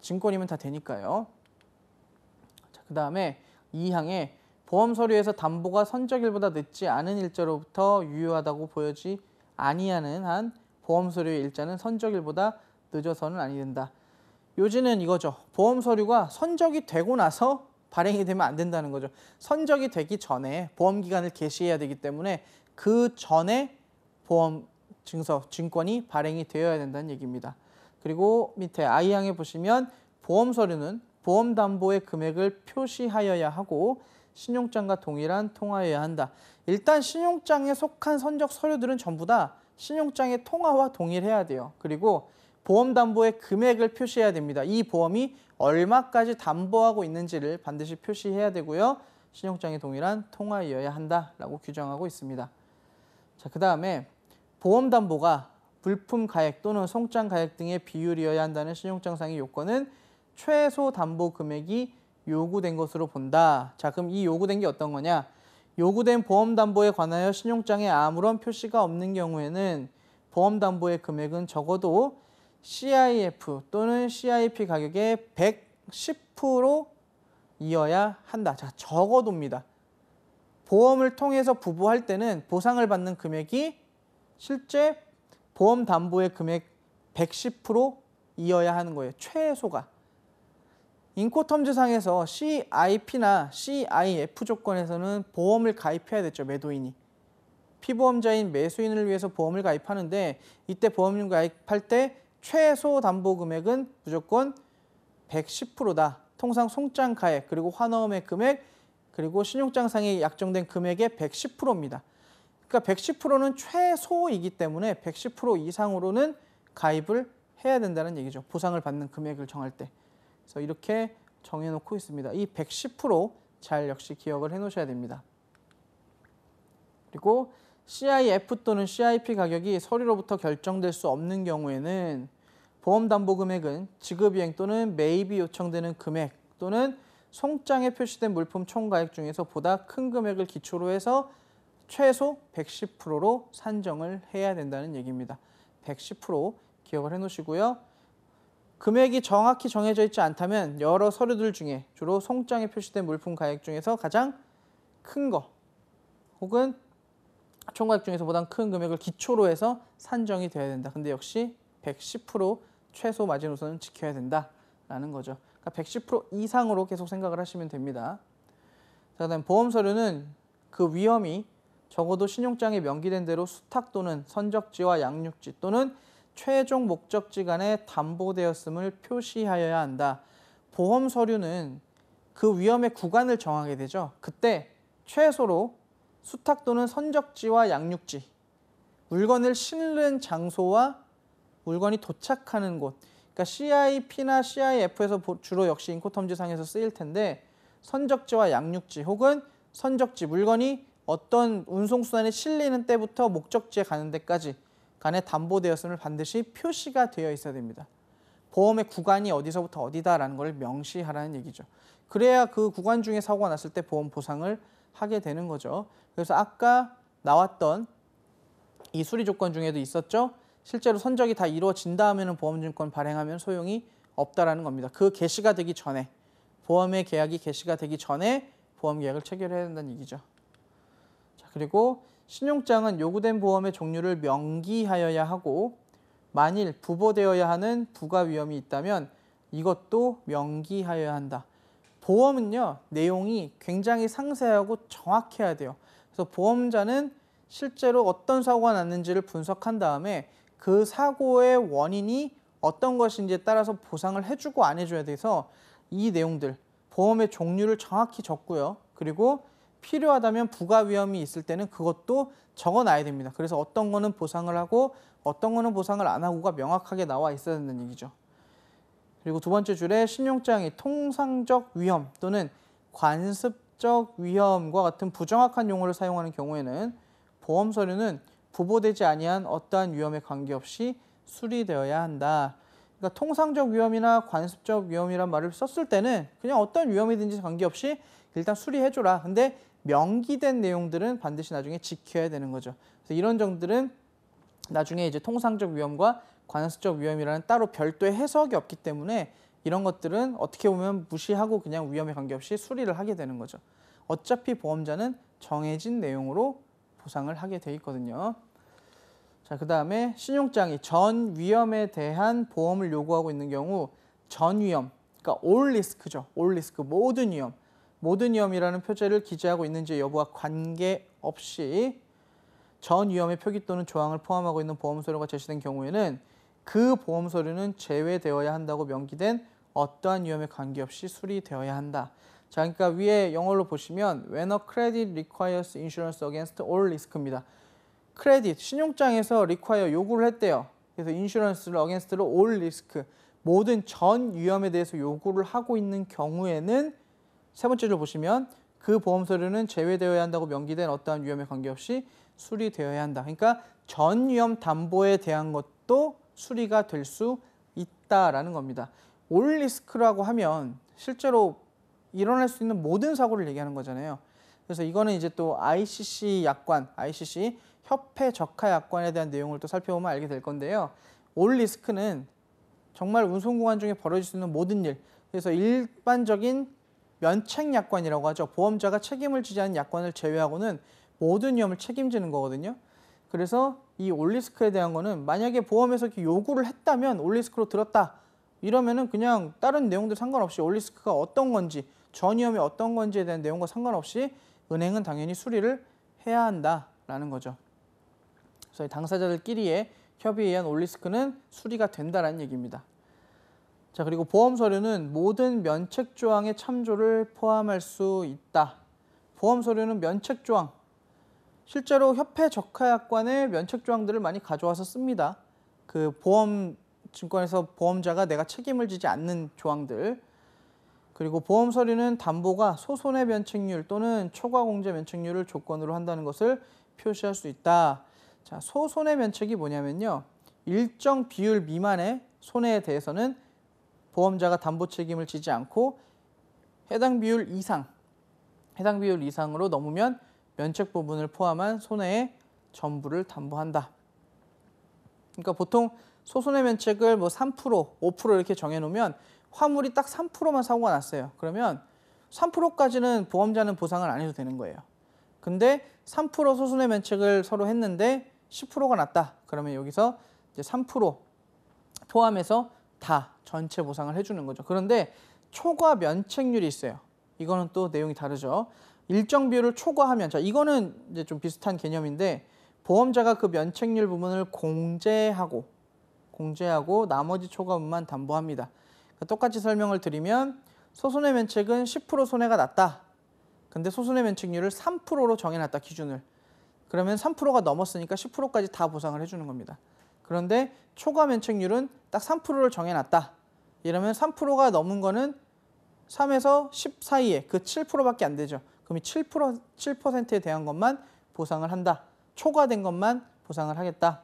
증권이면 다 되니까요. 자, 그 다음에 2항에 보험 서류에서 담보가 선적일보다 늦지 않은 일자로부터 유효하다고 보여지 아니하는 한 보험 서류의 일자는 선적일보다 늦어서는 아니 된다. 요지는 이거죠. 보험 서류가 선적이 되고 나서 발행이 되면 안 된다는 거죠. 선적이 되기 전에 보험 기간을 개시해야 되기 때문에 그 전에 보험 증서 증권이 발행이 되어야 된다는 얘기입니다. 그리고 밑에 아이항에 보시면 보험 서류는 보험 담보의 금액을 표시하여야 하고 신용장과 동일한 통화여야 한다. 일단 신용장에 속한 선적 서류들은 전부 다 신용장의 통화와 동일해야 돼요. 그리고 보험담보의 금액을 표시해야 됩니다. 이 보험이 얼마까지 담보하고 있는지를 반드시 표시해야 되고요. 신용장의 동일한 통화여야 한다라고 규정하고 있습니다. 자, 그 다음에 보험담보가 불품 가액 또는 송장 가액 등의 비율이어야 한다는 신용장상의 요건은 최소 담보 금액이 요구된 것으로 본다. 자, 그럼 이 요구된 게 어떤 거냐? 요구된 보험담보에 관하여 신용장에 아무런 표시가 없는 경우에는 보험담보의 금액은 적어도 CIF 또는 CIP 가격의 110% 이어야 한다. 자, 적어도입니다. 보험을 통해서 부부할 때는 보상을 받는 금액이 실제 보험담보의 금액 110% 이어야 하는 거예요. 최소가. 인코텀즈상에서 CIP나 CIF 조건에서는 보험을 가입해야 됐죠, 매도인이. 피보험자인 매수인을 위해서 보험을 가입하는데 이때 보험료 가입할 때 최소 담보 금액은 무조건 110%다. 통상 송장 가액, 그리고 환어음의 금액, 그리고 신용장상에 약정된 금액의 110%입니다. 그러니까 110%는 최소이기 때문에 110% 이상으로는 가입을 해야 된다는 얘기죠. 보상을 받는 금액을 정할 때. 그래서 이렇게 정해놓고 있습니다. 이 110%잘 역시 기억을 해놓으셔야 됩니다. 그리고 CIF 또는 CIP 가격이 서류로부터 결정될 수 없는 경우에는 보험담보금액은 지급이행 또는 매입이 요청되는 금액 또는 송장에 표시된 물품 총가액 중에서 보다 큰 금액을 기초로 해서 최소 110%로 산정을 해야 된다는 얘기입니다. 110% 기억을 해놓으시고요. 금액이 정확히 정해져 있지 않다면 여러 서류들 중에 주로 송장에 표시된 물품 가액 중에서 가장 큰 거 혹은 총가액 중에서 보단 큰 금액을 기초로 해서 산정이 돼야 된다. 근데 역시 110% 최소 마지노선은 지켜야 된다라는 거죠. 그러니까 110% 이상으로 계속 생각을 하시면 됩니다. 그다음 보험 서류는 그 위험이 적어도 신용장에 명기된 대로 수탁 또는 선적지와 양육지 또는 최종 목적지 간에 담보되었음을 표시하여야 한다. 보험 서류는 그 위험의 구간을 정하게 되죠. 그때 최소로 수탁 또는 선적지와 양육지, 물건을 실는 장소와 물건이 도착하는 곳, 그러니까 CIP나 CIF에서 주로 역시 인코텀지상에서 쓰일 텐데 선적지와 양육지 혹은 선적지 물건이 어떤 운송수단에 실리는 때부터 목적지에 가는 데까지 간에 담보되었음을 반드시 표시가 되어 있어야 됩니다. 보험의 구간이 어디서부터 어디다라는 것을 명시하라는 얘기죠. 그래야 그 구간 중에 사고가 났을 때 보험 보상을 하게 되는 거죠. 그래서 아까 나왔던 이 수리 조건 중에도 있었죠. 실제로 선적이 다 이루어진 다음에는 보험증권 발행하면 소용이 없다라는 겁니다. 그 개시가 되기 전에 보험의 계약이 개시가 되기 전에 보험 계약을 체결해야 된다는 얘기죠. 자 그리고 신용장은 요구된 보험의 종류를 명기하여야 하고 만일 부보되어야 하는 부가 위험이 있다면 이것도 명기하여야 한다. 보험은요 내용이 굉장히 상세하고 정확해야 돼요. 그래서 보험자는 실제로 어떤 사고가 났는지를 분석한 다음에 그 사고의 원인이 어떤 것인지에 따라서 보상을 해주고 안 해줘야 돼서 이 내용들 보험의 종류를 정확히 적고요. 그리고 필요하다면 부가 위험이 있을 때는 그것도 적어놔야 됩니다. 그래서 어떤 거는 보상을 하고 어떤 거는 보상을 안 하고가 명확하게 나와 있어야 되는 얘기죠. 그리고 두 번째 줄에 신용장이 통상적 위험 또는 관습적 위험과 같은 부정확한 용어를 사용하는 경우에는 보험 서류는 부보되지 아니한 어떠한 위험에 관계없이 수리되어야 한다. 그러니까 통상적 위험이나 관습적 위험이란 말을 썼을 때는 그냥 어떤 위험이든지 관계없이 일단 수리해줘라. 근데 명기된 내용들은 반드시 나중에 지켜야 되는 거죠. 그래서 이런 점들은 나중에 이제 통상적 위험과 관습적 위험이라는 따로 별도의 해석이 없기 때문에 이런 것들은 어떻게 보면 무시하고 그냥 위험에 관계없이 수리를 하게 되는 거죠. 어차피 보험자는 정해진 내용으로 보상을 하게 돼 있거든요. 자, 그 다음에 신용장이 전 위험에 대한 보험을 요구하고 있는 경우 전 위험, 그러니까 올 리스크죠. 올 리스크, 모든 위험. 모든 위험이라는 표제를 기재하고 있는지 여부와 관계없이 전 위험의 표기 또는 조항을 포함하고 있는 보험서류가 제시된 경우에는 그 보험서류는 제외되어야 한다고 명기된 어떠한 위험에 관계없이 수리되어야 한다. 자, 그러니까 위에 영어로 보시면 When a credit requires insurance against all risk입니다. 크레딧, 신용장에서 require 요구를 했대요. 그래서 insurance를 against로 all risk, 모든 전 위험에 대해서 요구를 하고 있는 경우에는 세 번째 로 보시면 그 보험 서류는 제외되어야 한다고 명기된 어떠한 위험에 관계없이 수리되어야 한다. 그러니까 전 위험 담보에 대한 것도 수리가 될 수 있다라는 겁니다. 올 리스크라고 하면 실제로 일어날 수 있는 모든 사고를 얘기하는 거잖아요. 그래서 이거는 이제 또 ICC 약관, ICC 협회 적하 약관에 대한 내용을 또 살펴보면 알게 될 건데요. 올 리스크는 정말 운송공간 중에 벌어질 수 있는 모든 일, 그래서 일반적인 면책 약관이라고 하죠. 보험자가 책임을 지지 않는 약관을 제외하고는 모든 위험을 책임지는 거거든요. 그래서 이 올리스크에 대한 거는 만약에 보험에서 요구를 했다면 올리스크로 들었다. 이러면은 그냥 다른 내용도 상관없이 올리스크가 어떤 건지 전위험이 어떤 건지에 대한 내용과 상관없이 은행은 당연히 수리를 해야 한다라는 거죠. 그래서 당사자들끼리의 협의에 의한 올리스크는 수리가 된다라는 얘기입니다. 자 그리고 보험 서류는 모든 면책 조항의 참조를 포함할 수 있다. 보험 서류는 면책 조항. 실제로 협회 적하약관에 면책 조항들을 많이 가져와서 씁니다. 그 보험 증권에서 보험자가 내가 책임을 지지 않는 조항들. 그리고 보험 서류는 담보가 소손의 면책률 또는 초과 공제 면책률을 조건으로 한다는 것을 표시할 수 있다. 자, 소손의 면책이 뭐냐면요. 일정 비율 미만의 손해에 대해서는 보험자가 담보 책임을 지지 않고 해당 비율 이상, 해당 비율 이상으로 넘으면 면책 부분을 포함한 손해의 전부를 담보한다. 그러니까 보통 소손해 면책을 뭐 3%, 5% 이렇게 정해놓으면 화물이 딱 3%만 사고가 났어요. 그러면 3%까지는 보험자는 보상을 안 해도 되는 거예요. 근데 3% 소손해 면책을 서로 했는데 10%가 났다. 그러면 여기서 이제 3% 포함해서 다 전체 보상을 해주는 거죠. 그런데 초과 면책률이 있어요. 이거는 또 내용이 다르죠. 일정 비율을 초과하면 자 이거는 이제 좀 비슷한 개념인데 보험자가 그 면책률 부분을 공제하고 공제하고 나머지 초과분만 부 담보합니다. 그러니까 똑같이 설명을 드리면 소손해 면책은 10% 손해가 났다. 근데 소손해 면책률을 3%로 정해놨다 기준을. 그러면 3%가 넘었으니까 10%까지 다 보상을 해주는 겁니다. 그런데 초과 면책률은 딱 3%를 정해놨다. 이러면 3%가 넘은 거는 3에서 10 사이에 그 7%밖에 안 되죠. 그럼 이 7%, 7%에 대한 것만 보상을 한다. 초과된 것만 보상을 하겠다.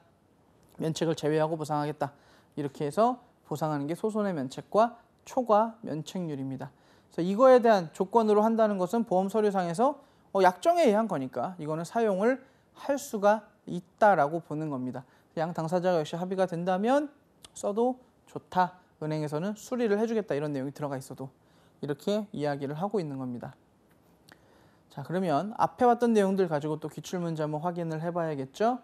면책을 제외하고 보상하겠다. 이렇게 해서 보상하는 게 소손의 면책과 초과 면책률입니다. 그래서 이거에 대한 조건으로 한다는 것은 보험 서류상에서 어, 약정에 의한 거니까 이거는 사용을 할 수가 있다라고 보는 겁니다. 양 당사자가 역시 합의가 된다면 써도 좋다. 은행에서는 수리를 해주겠다 이런 내용이 들어가 있어도 이렇게 이야기를 하고 있는 겁니다. 자 그러면 앞에 봤던 내용들 가지고 또 기출문제 한번 확인을 해봐야겠죠.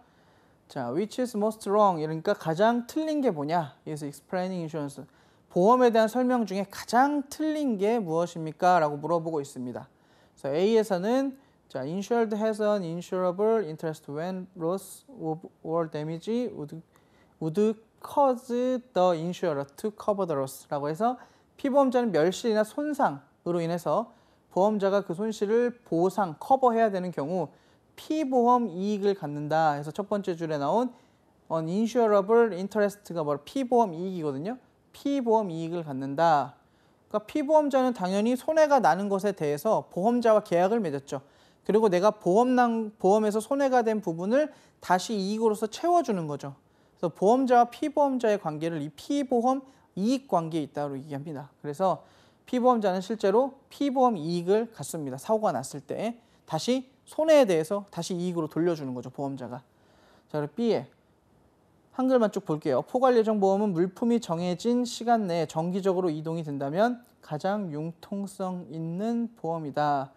자, which is most wrong 이러니까 가장 틀린 게 뭐냐? 여기서 explaining insurance 보험에 대한 설명 중에 가장 틀린 게 무엇입니까? 라고 물어보고 있습니다. 그래서 A에서는 자, insured has an insurable interest when loss of or damage would, would cause the insurer to cover the loss라고 해서 피보험자는 멸실이나 손상으로 인해서 보험자가 그 손실을 보상, 커버해야 되는 경우 피보험 이익을 갖는다 해서 첫 번째 줄에 나온 on insurable interest가 바로 피보험 이익이거든요. 피보험 이익을 갖는다. 그러니까 피보험자는 당연히 손해가 나는 것에 대해서 보험자와 계약을 맺었죠. 그리고 내가 보험난 보험에서 손해가 된 부분을 다시 이익으로서 채워주는 거죠. 그래서 보험자와 피보험자의 관계를 이 피보험 이익 관계에 있다고 얘기합니다. 그래서 피보험자는 실제로 피보험 이익을 갖습니다. 사고가 났을 때 다시 손해에 대해서 다시 이익으로 돌려주는 거죠. 보험자가. 자, 그럼 B에 한글만 쭉 볼게요. 포괄 예정 보험은 물품이 정해진 시간 내에 정기적으로 이동이 된다면 가장 융통성 있는 보험이다.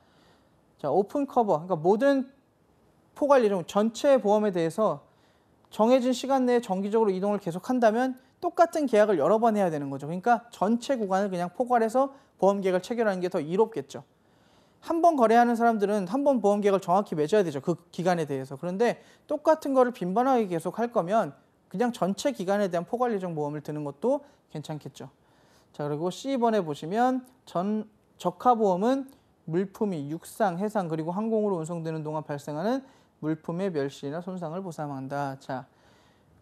자, 오픈 커버, 그러니까 모든 포괄 예정 전체 보험에 대해서 정해진 시간 내에 정기적으로 이동을 계속한다면 똑같은 계약을 여러 번 해야 되는 거죠. 그러니까 전체 구간을 그냥 포괄해서 보험 계약을 체결하는 게 더 이롭겠죠. 한 번 거래하는 사람들은 한 번 보험 계약을 정확히 맺어야 되죠. 그 기간에 대해서. 그런데 똑같은 거를 빈번하게 계속 할 거면 그냥 전체 기간에 대한 포괄 예정 보험을 드는 것도 괜찮겠죠. 자, 그리고 C번에 보시면 전적합 보험은 물품이 육상, 해상 그리고 항공으로 운송되는 동안 발생하는 물품의 멸실이나 손상을 보상한다. 자,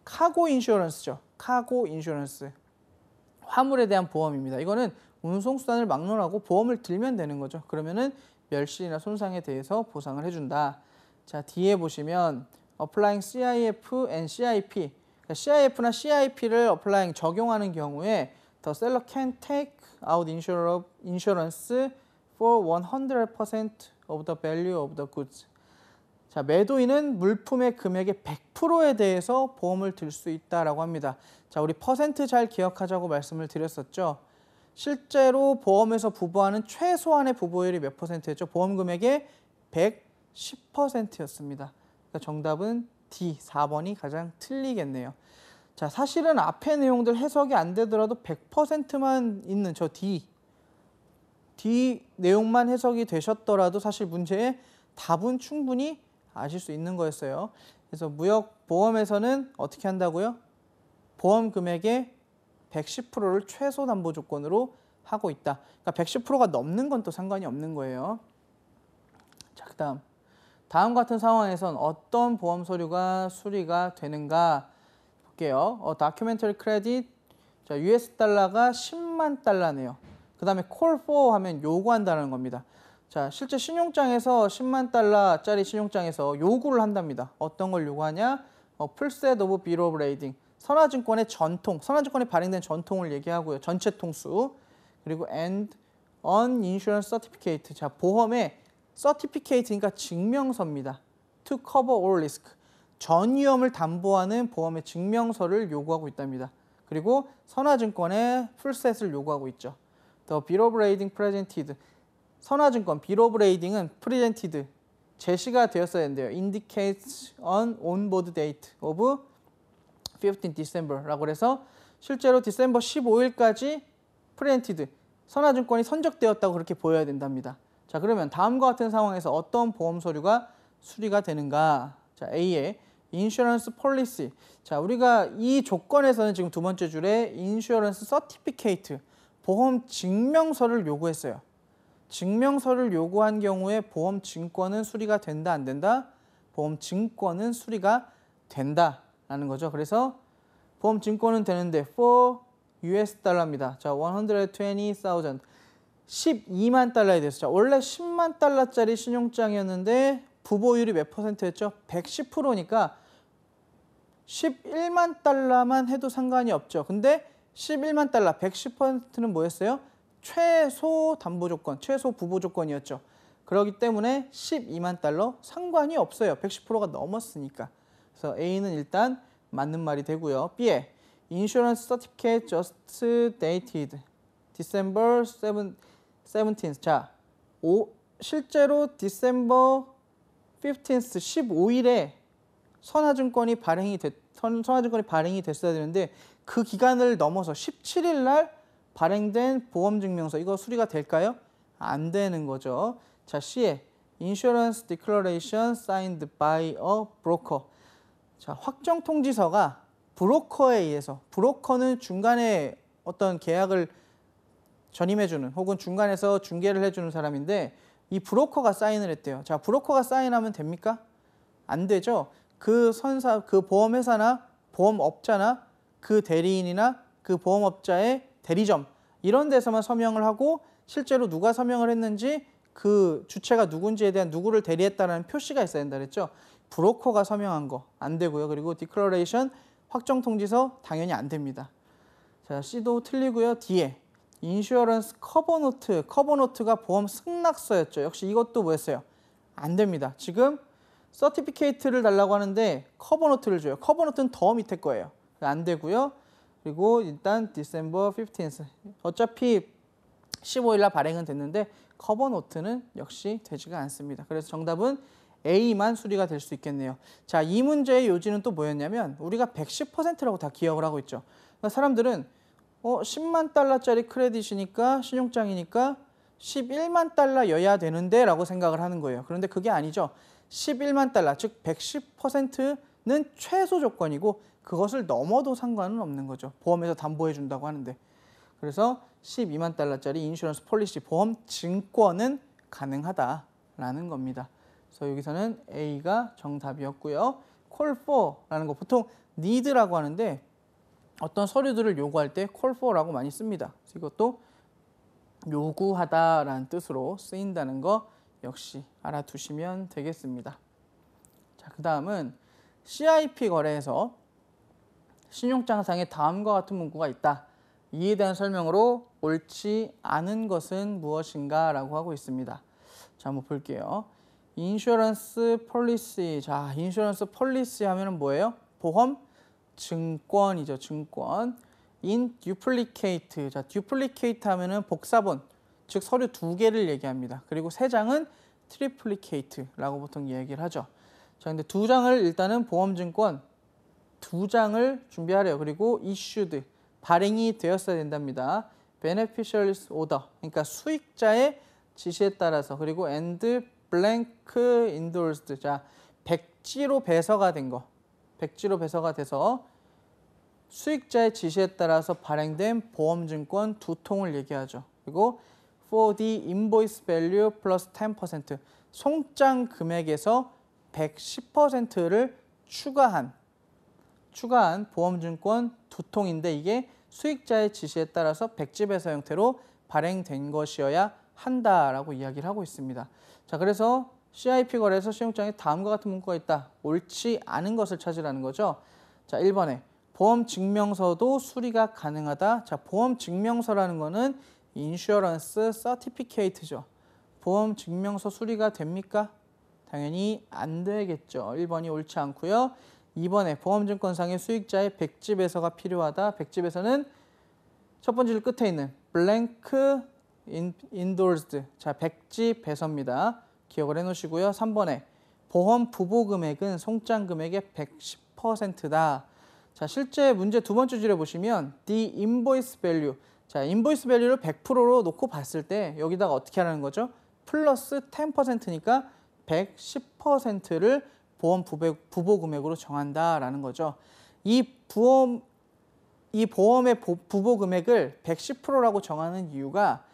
카고 인슈런스죠 카고 인슈런스 화물에 대한 보험입니다. 이거는 운송수단을 막론하고 보험을 들면 되는 거죠. 그러면은 멸실이나 손상에 대해서 보상을 해준다. 자, 뒤에 보시면 applying CIF and CIP. 그러니까 CIF나 CIP를 applying 적용하는 경우에 the seller can take out insurance for 100% of the value of the goods. 자, 매도인은 물품의 금액의 100%에 대해서 보험을 들 수 있다라고 합니다. 자, 우리 퍼센트 잘 기억하자고 말씀을 드렸었죠. 실제로 보험에서 부부하는 최소한의 부부율이 몇 퍼센트였죠? 보험 금액의 110%였습니다. 그러니까 정답은 D, 4번이 가장 틀리겠네요. 자, 사실은 앞의 내용들 해석이 안 되더라도 100%만 있는 저 D 뒤 내용만 해석이 되셨더라도 사실 문제의 답은 충분히 아실 수 있는 거였어요. 그래서 무역 보험에서는 어떻게 한다고요? 보험 금액의 110%를 최소 담보 조건으로 하고 있다. 그러니까 110%가 넘는 건 또 상관이 없는 거예요. 자, 그다음 다음 같은 상황에선 어떤 보험 서류가 수리가 되는가 볼게요. 어, 다큐멘터리 크레딧 자, US 달러가 10만 달러네요. 그 다음에 call for 하면 요구한다는 겁니다. 자, 실제 신용장에서 10만 달러짜리 신용장에서 요구를 한답니다. 어떤 걸 요구하냐? 어, 풀셋 오브 비로 레이딩. 선화증권의 전통, 선화증권이 발행된 전통을 얘기하고요. 전체 통수. 그리고 and on insurance certificate. 자, 보험의 certificate니까 증명서입니다. to cover all risk. 전 위험을 담보하는 보험의 증명서를 요구하고 있답니다. 그리고 선화증권의 풀셋을 요구하고 있죠. The Bill of l a 드 선화증권 비로브레이딩은프레젠 s e n 제시가 되었어야 했는데요. Indicates an onboard date of 15 December라고 해서 실제로 디셈버 15일까지 프레젠티드 선화증권이 선적되었다고 그렇게 보여야 된답니다. 자 그러면 다음과 같은 상황에서 어떤 보험 서류가 수리가 되는가? 자 A의 인슈런스 폴리시. 자 우리가 이 조건에서는 지금 두 번째 줄에 인슈런스 서티피케이트 보험 증명서를 요구했어요. 증명서를 요구한 경우에 보험 증권은 수리가 된다 안 된다? 보험 증권은 수리가 된다라는 거죠. 그래서 보험 증권은 되는데 for US 달러입니다. 자, 120,000 12만 달러에 대해서 자, 원래 10만 달러짜리 신용장이었는데 부보율이 몇 퍼센트였죠? 110%니까 11만 달러만 해도 상관이 없죠. 근데 11만 달러 110%는 뭐였어요? 최소 담보 조건, 최소 부보 조건이었죠. 그러기 때문에 12만 달러 상관이 없어요. 110%가 넘었으니까. 그래서 A는 일단 맞는 말이 되고요. B에 Insurance Certificate Just Dated December 17th. 자, 오, 실제로 December 15th, 15일에 선화증권이 발행이 됐, 선화증권이 발행이 됐어야 되는데 그 기간을 넘어서 17일 날 발행된 보험증명서 이거 수리가 될까요? 안 되는 거죠. 자, C에 Insurance Declaration signed by a broker. 자, 확정 통지서가 브로커에 의해서 브로커는 중간에 어떤 계약을 전임해주는 혹은 중간에서 중개를 해주는 사람인데 이 브로커가 사인을 했대요. 자, 브로커가 사인하면 됩니까? 안 되죠. 그 선사, 그 보험회사나 보험업자나 그 대리인이나 그 보험업자의 대리점 이런 데서만 서명을 하고 실제로 누가 서명을 했는지 그 주체가 누군지에 대한 누구를 대리했다는 표시가 있어야 된다 그랬죠. 브로커가 서명한 거 안 되고요. 그리고 디클러레이션 확정 통지서 당연히 안 됩니다. 자, C도 틀리고요. D에 인슈어런스 커버노트, 커버노트가 보험 승낙서였죠. 역시 이것도 뭐였어요? 안 됩니다. 지금 서티피케이트를 달라고 하는데 커버노트를 줘요. 커버노트는 더 밑에 거예요. 그 안 되고요. 그리고 일단 December 15th. 어차피 15일 날 발행은 됐는데 커버 노트는 역시 되지가 않습니다. 그래서 정답은 A만 수리가 될 수 있겠네요. 자, 이 문제의 요지는 또 뭐였냐면 우리가 110%라고 다 기억을 하고 있죠. 그러니까 사람들은 어, 10만 달러짜리 크레딧이니까 신용장이니까 11만 달러여야 되는데 라고 생각을 하는 거예요. 그런데 그게 아니죠. 11만 달러, 즉 110%는 최소 조건이고 그것을 넘어도 상관은 없는 거죠. 보험에서 담보해 준다고 하는데. 그래서 12만 달러짜리 인슈런스 폴리시 보험 증권은 가능하다라는 겁니다. 그래서 여기서는 A가 정답이었고요. 콜 a 라는거 보통 need라고 하는데 어떤 서류들을 요구할 때콜 a 라고 많이 씁니다. 이것도 요구하다라는 뜻으로 쓰인다는 거 역시 알아두시면 되겠습니다. 자, 그 다음은 CIP 거래에서 신용장상에 다음과 같은 문구가 있다. 이에 대한 설명으로 옳지 않은 것은 무엇인가 라고 하고 있습니다. 자, 한번 볼게요. 인슈런스 폴리시. 자, 인슈런스 폴리시 하면은 뭐예요? 보험 증권이죠, 증권. 인 듀플리케이트. 자, 듀플리케이트 하면은 복사본, 즉 서류 두 개를 얘기합니다. 그리고 세 장은 트리플리케이트라고 보통 얘기를 하죠. 자, 근데 두 장을 일단은 보험증권 두 장을 준비하래요. 그리고 issued 발행이 되었어야 된답니다. b e n e f i c i a r order 그러니까 수익자의 지시에 따라서 그리고 and blank endorsed 자 백지로 배서가 된 거. 백지로 배서가 돼서 수익자의 지시에 따라서 발행된 보험증권 두 통을 얘기하죠. 그리고 f o invoice value plus 10% 송장 금액에서 110%를 추가한 추가한 보험증권 두 통인데 이게 수익자의 지시에 따라서 백지배서 형태로 발행된 것이어야 한다라고 이야기를 하고 있습니다. 자 그래서 CIP 거래에서 시용장에 다음과 같은 문구가 있다. 옳지 않은 것을 찾으라는 거죠. 자 1번에 보험증명서도 수리가 가능하다. 자 보험증명서라는 거는 인슈어런스 서티피케이트죠. 보험증명서 수리가 됩니까? 당연히 안 되겠죠. 1번이 옳지 않고요. 2번에 보험증권상의 수익자의 백지배서가 필요하다. 백지배서는 첫 번째 줄 끝에 있는 블랭크 인도 e n d 자, 백지배서입니다. 기억을 해놓으시고요. 3번에 보험 부보 금액은 송장 금액의 110%다. 자, 실제 문제 두 번째 줄에 보시면 the invoice value. 자, 인보이스 밸류를 100%로 놓고 봤을 때 여기다가 어떻게 하라는 거죠? 플러스 10%니까 110%를 보험 부보 금액으로 정한다라는 거죠. 이 보험 이 보험의 부보 금액을 110%라고 정하는 이유가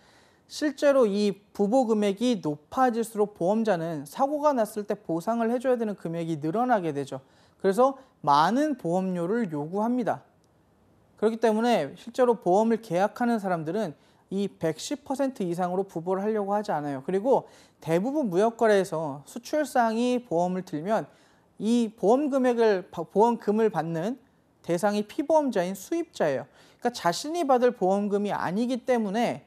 실제로 이 부보 금액이 높아질수록 보험자는 사고가 났을 때 보상을 해줘야 되는 금액이 늘어나게 되죠. 그래서 많은 보험료를 요구합니다. 그렇기 때문에 실제로 보험을 계약하는 사람들은 이110% 이상으로 부보를 하려고 하지 않아요. 그리고 대부분 무역거래에서 수출상이 보험을 들면 이 보험 금액을 보험금을 받는 대상이 피보험자인 수입자예요. 그러니까 자신이 받을 보험금이 아니기 때문에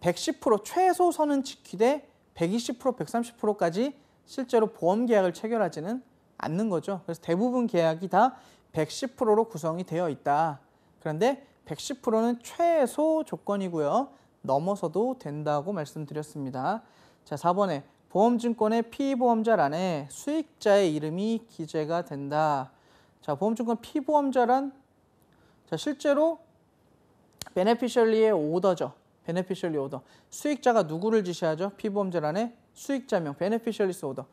110% 최소 선은 지키되 120% 130%까지 실제로 보험 계약을 체결하지는 않는 거죠. 그래서 대부분 계약이 다 110%로 구성이 되어 있다. 그런데 110%는 최소 조건이고요. 넘어서도 된다고 말씀드렸습니다. 자, 4번에 보험증권의 피보험자란에 수익자의 이름이 기재가 된다. 자, 보험증권 피보험자란 자, 실제로 베네피셜리의 오더죠. 베네피셜리 오더. 수익자가 누구를 지시하죠? 피보험자란에 수익자명, 베네피셜리스 오더.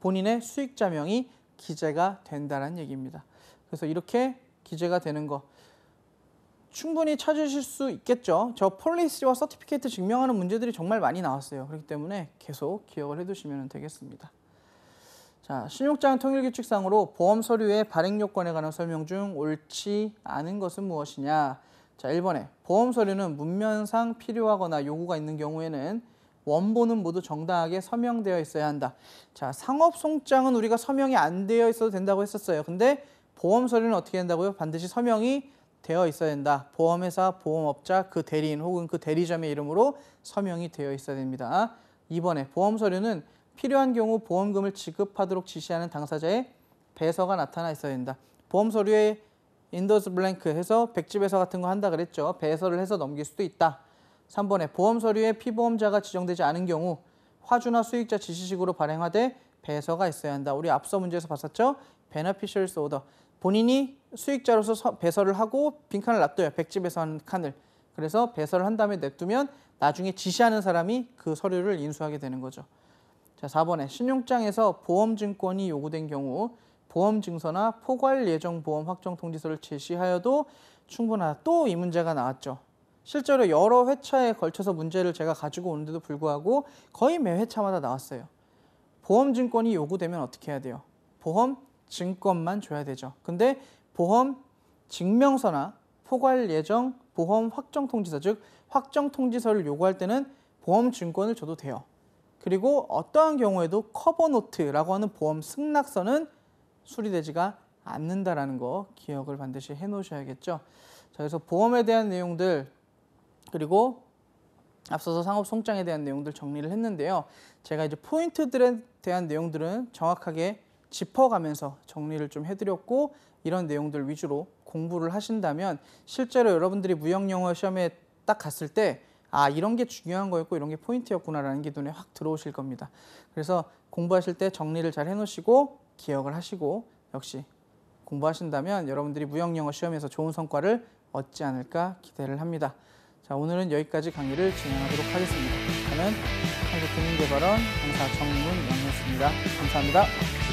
본인의 수익자명이 기재가 된다는 얘기입니다. 그래서 이렇게 기재가 되는 거. 충분히 찾으실 수 있겠죠. 저 폴리시와 서티피케이트 증명하는 문제들이 정말 많이 나왔어요. 그렇기 때문에 계속 기억을 해두시면 되겠습니다. 자, 신용장 통일규칙상으로 보험 서류의 발행 요건에 관한 설명 중 옳지 않은 것은 무엇이냐? 자, 1번에 보험 서류는 문면상 필요하거나 요구가 있는 경우에는 원본은 모두 정당하게 서명되어 있어야 한다. 자, 상업 송장은 우리가 서명이 안 되어 있어도 된다고 했었어요. 근데 보험 서류는 어떻게 된다고요? 반드시 서명이 되어 있어야 된다. 보험회사, 보험업자, 그 대리인 혹은 그 대리점의 이름으로 서명이 되어 있어야 됩니다. 이번에 보험 서류는 필요한 경우 보험금을 지급하도록 지시하는 당사자의 배서가 나타나 있어야 된다. 보험 서류에 인더스 블랭크 해서 백지배서 같은 거 한다 그랬죠. 배서를 해서 넘길 수도 있다. 3번에 보험 서류에 피보험자가 지정되지 않은 경우 화주나 수익자 지시식으로 발행하되 배서가 있어야 한다. 우리 앞서 문제에서 봤었죠. 베네피셜스 오더. 본인이 수익자로서 서, 배설을 하고 빈칸을 놔둬요. 백집에서 한 칸을. 그래서 배설을 한 다음에 냅두면 나중에 지시하는 사람이 그 서류를 인수하게 되는 거죠. 자, 4번에 신용장에서 보험증권이 요구된 경우 보험증서나 포괄 예정 보험 확정 통지서를 제시하여도 충분하다. 또 이 문제가 나왔죠. 실제로 여러 회차에 걸쳐서 문제를 제가 가지고 오는데도 불구하고 거의 매 회차마다 나왔어요. 보험증권이 요구되면 어떻게 해야 돼요? 보험증권만 줘야 되죠. 근데 보험 증명서나 포괄 예정 보험 확정 통지서 즉 확정 통지서를 요구할 때는 보험 증권을 줘도 돼요. 그리고 어떠한 경우에도 커버노트라고 하는 보험 승낙서는 수리되지가 않는다라는 거 기억을 반드시 해 놓으셔야겠죠. 자, 그래서 보험에 대한 내용들 그리고 앞서서 상업 송장에 대한 내용들 정리를 했는데요. 제가 이제 포인트들에 대한 내용들은 정확하게 짚어가면서 정리를 좀 해드렸고 이런 내용들 위주로 공부를 하신다면 실제로 여러분들이 무역영어 시험에 딱 갔을 때 아, 이런 게 중요한 거였고 이런 게 포인트였구나라는 게 눈에 확 들어오실 겁니다. 그래서 공부하실 때 정리를 잘 해놓으시고 기억을 하시고 역시 공부하신다면 여러분들이 무역영어 시험에서 좋은 성과를 얻지 않을까 기대를 합니다. 자, 오늘은 여기까지 강의를 진행하도록 하겠습니다. 저는 한국국민개발원 강사 정문 양이었습니다. 감사합니다.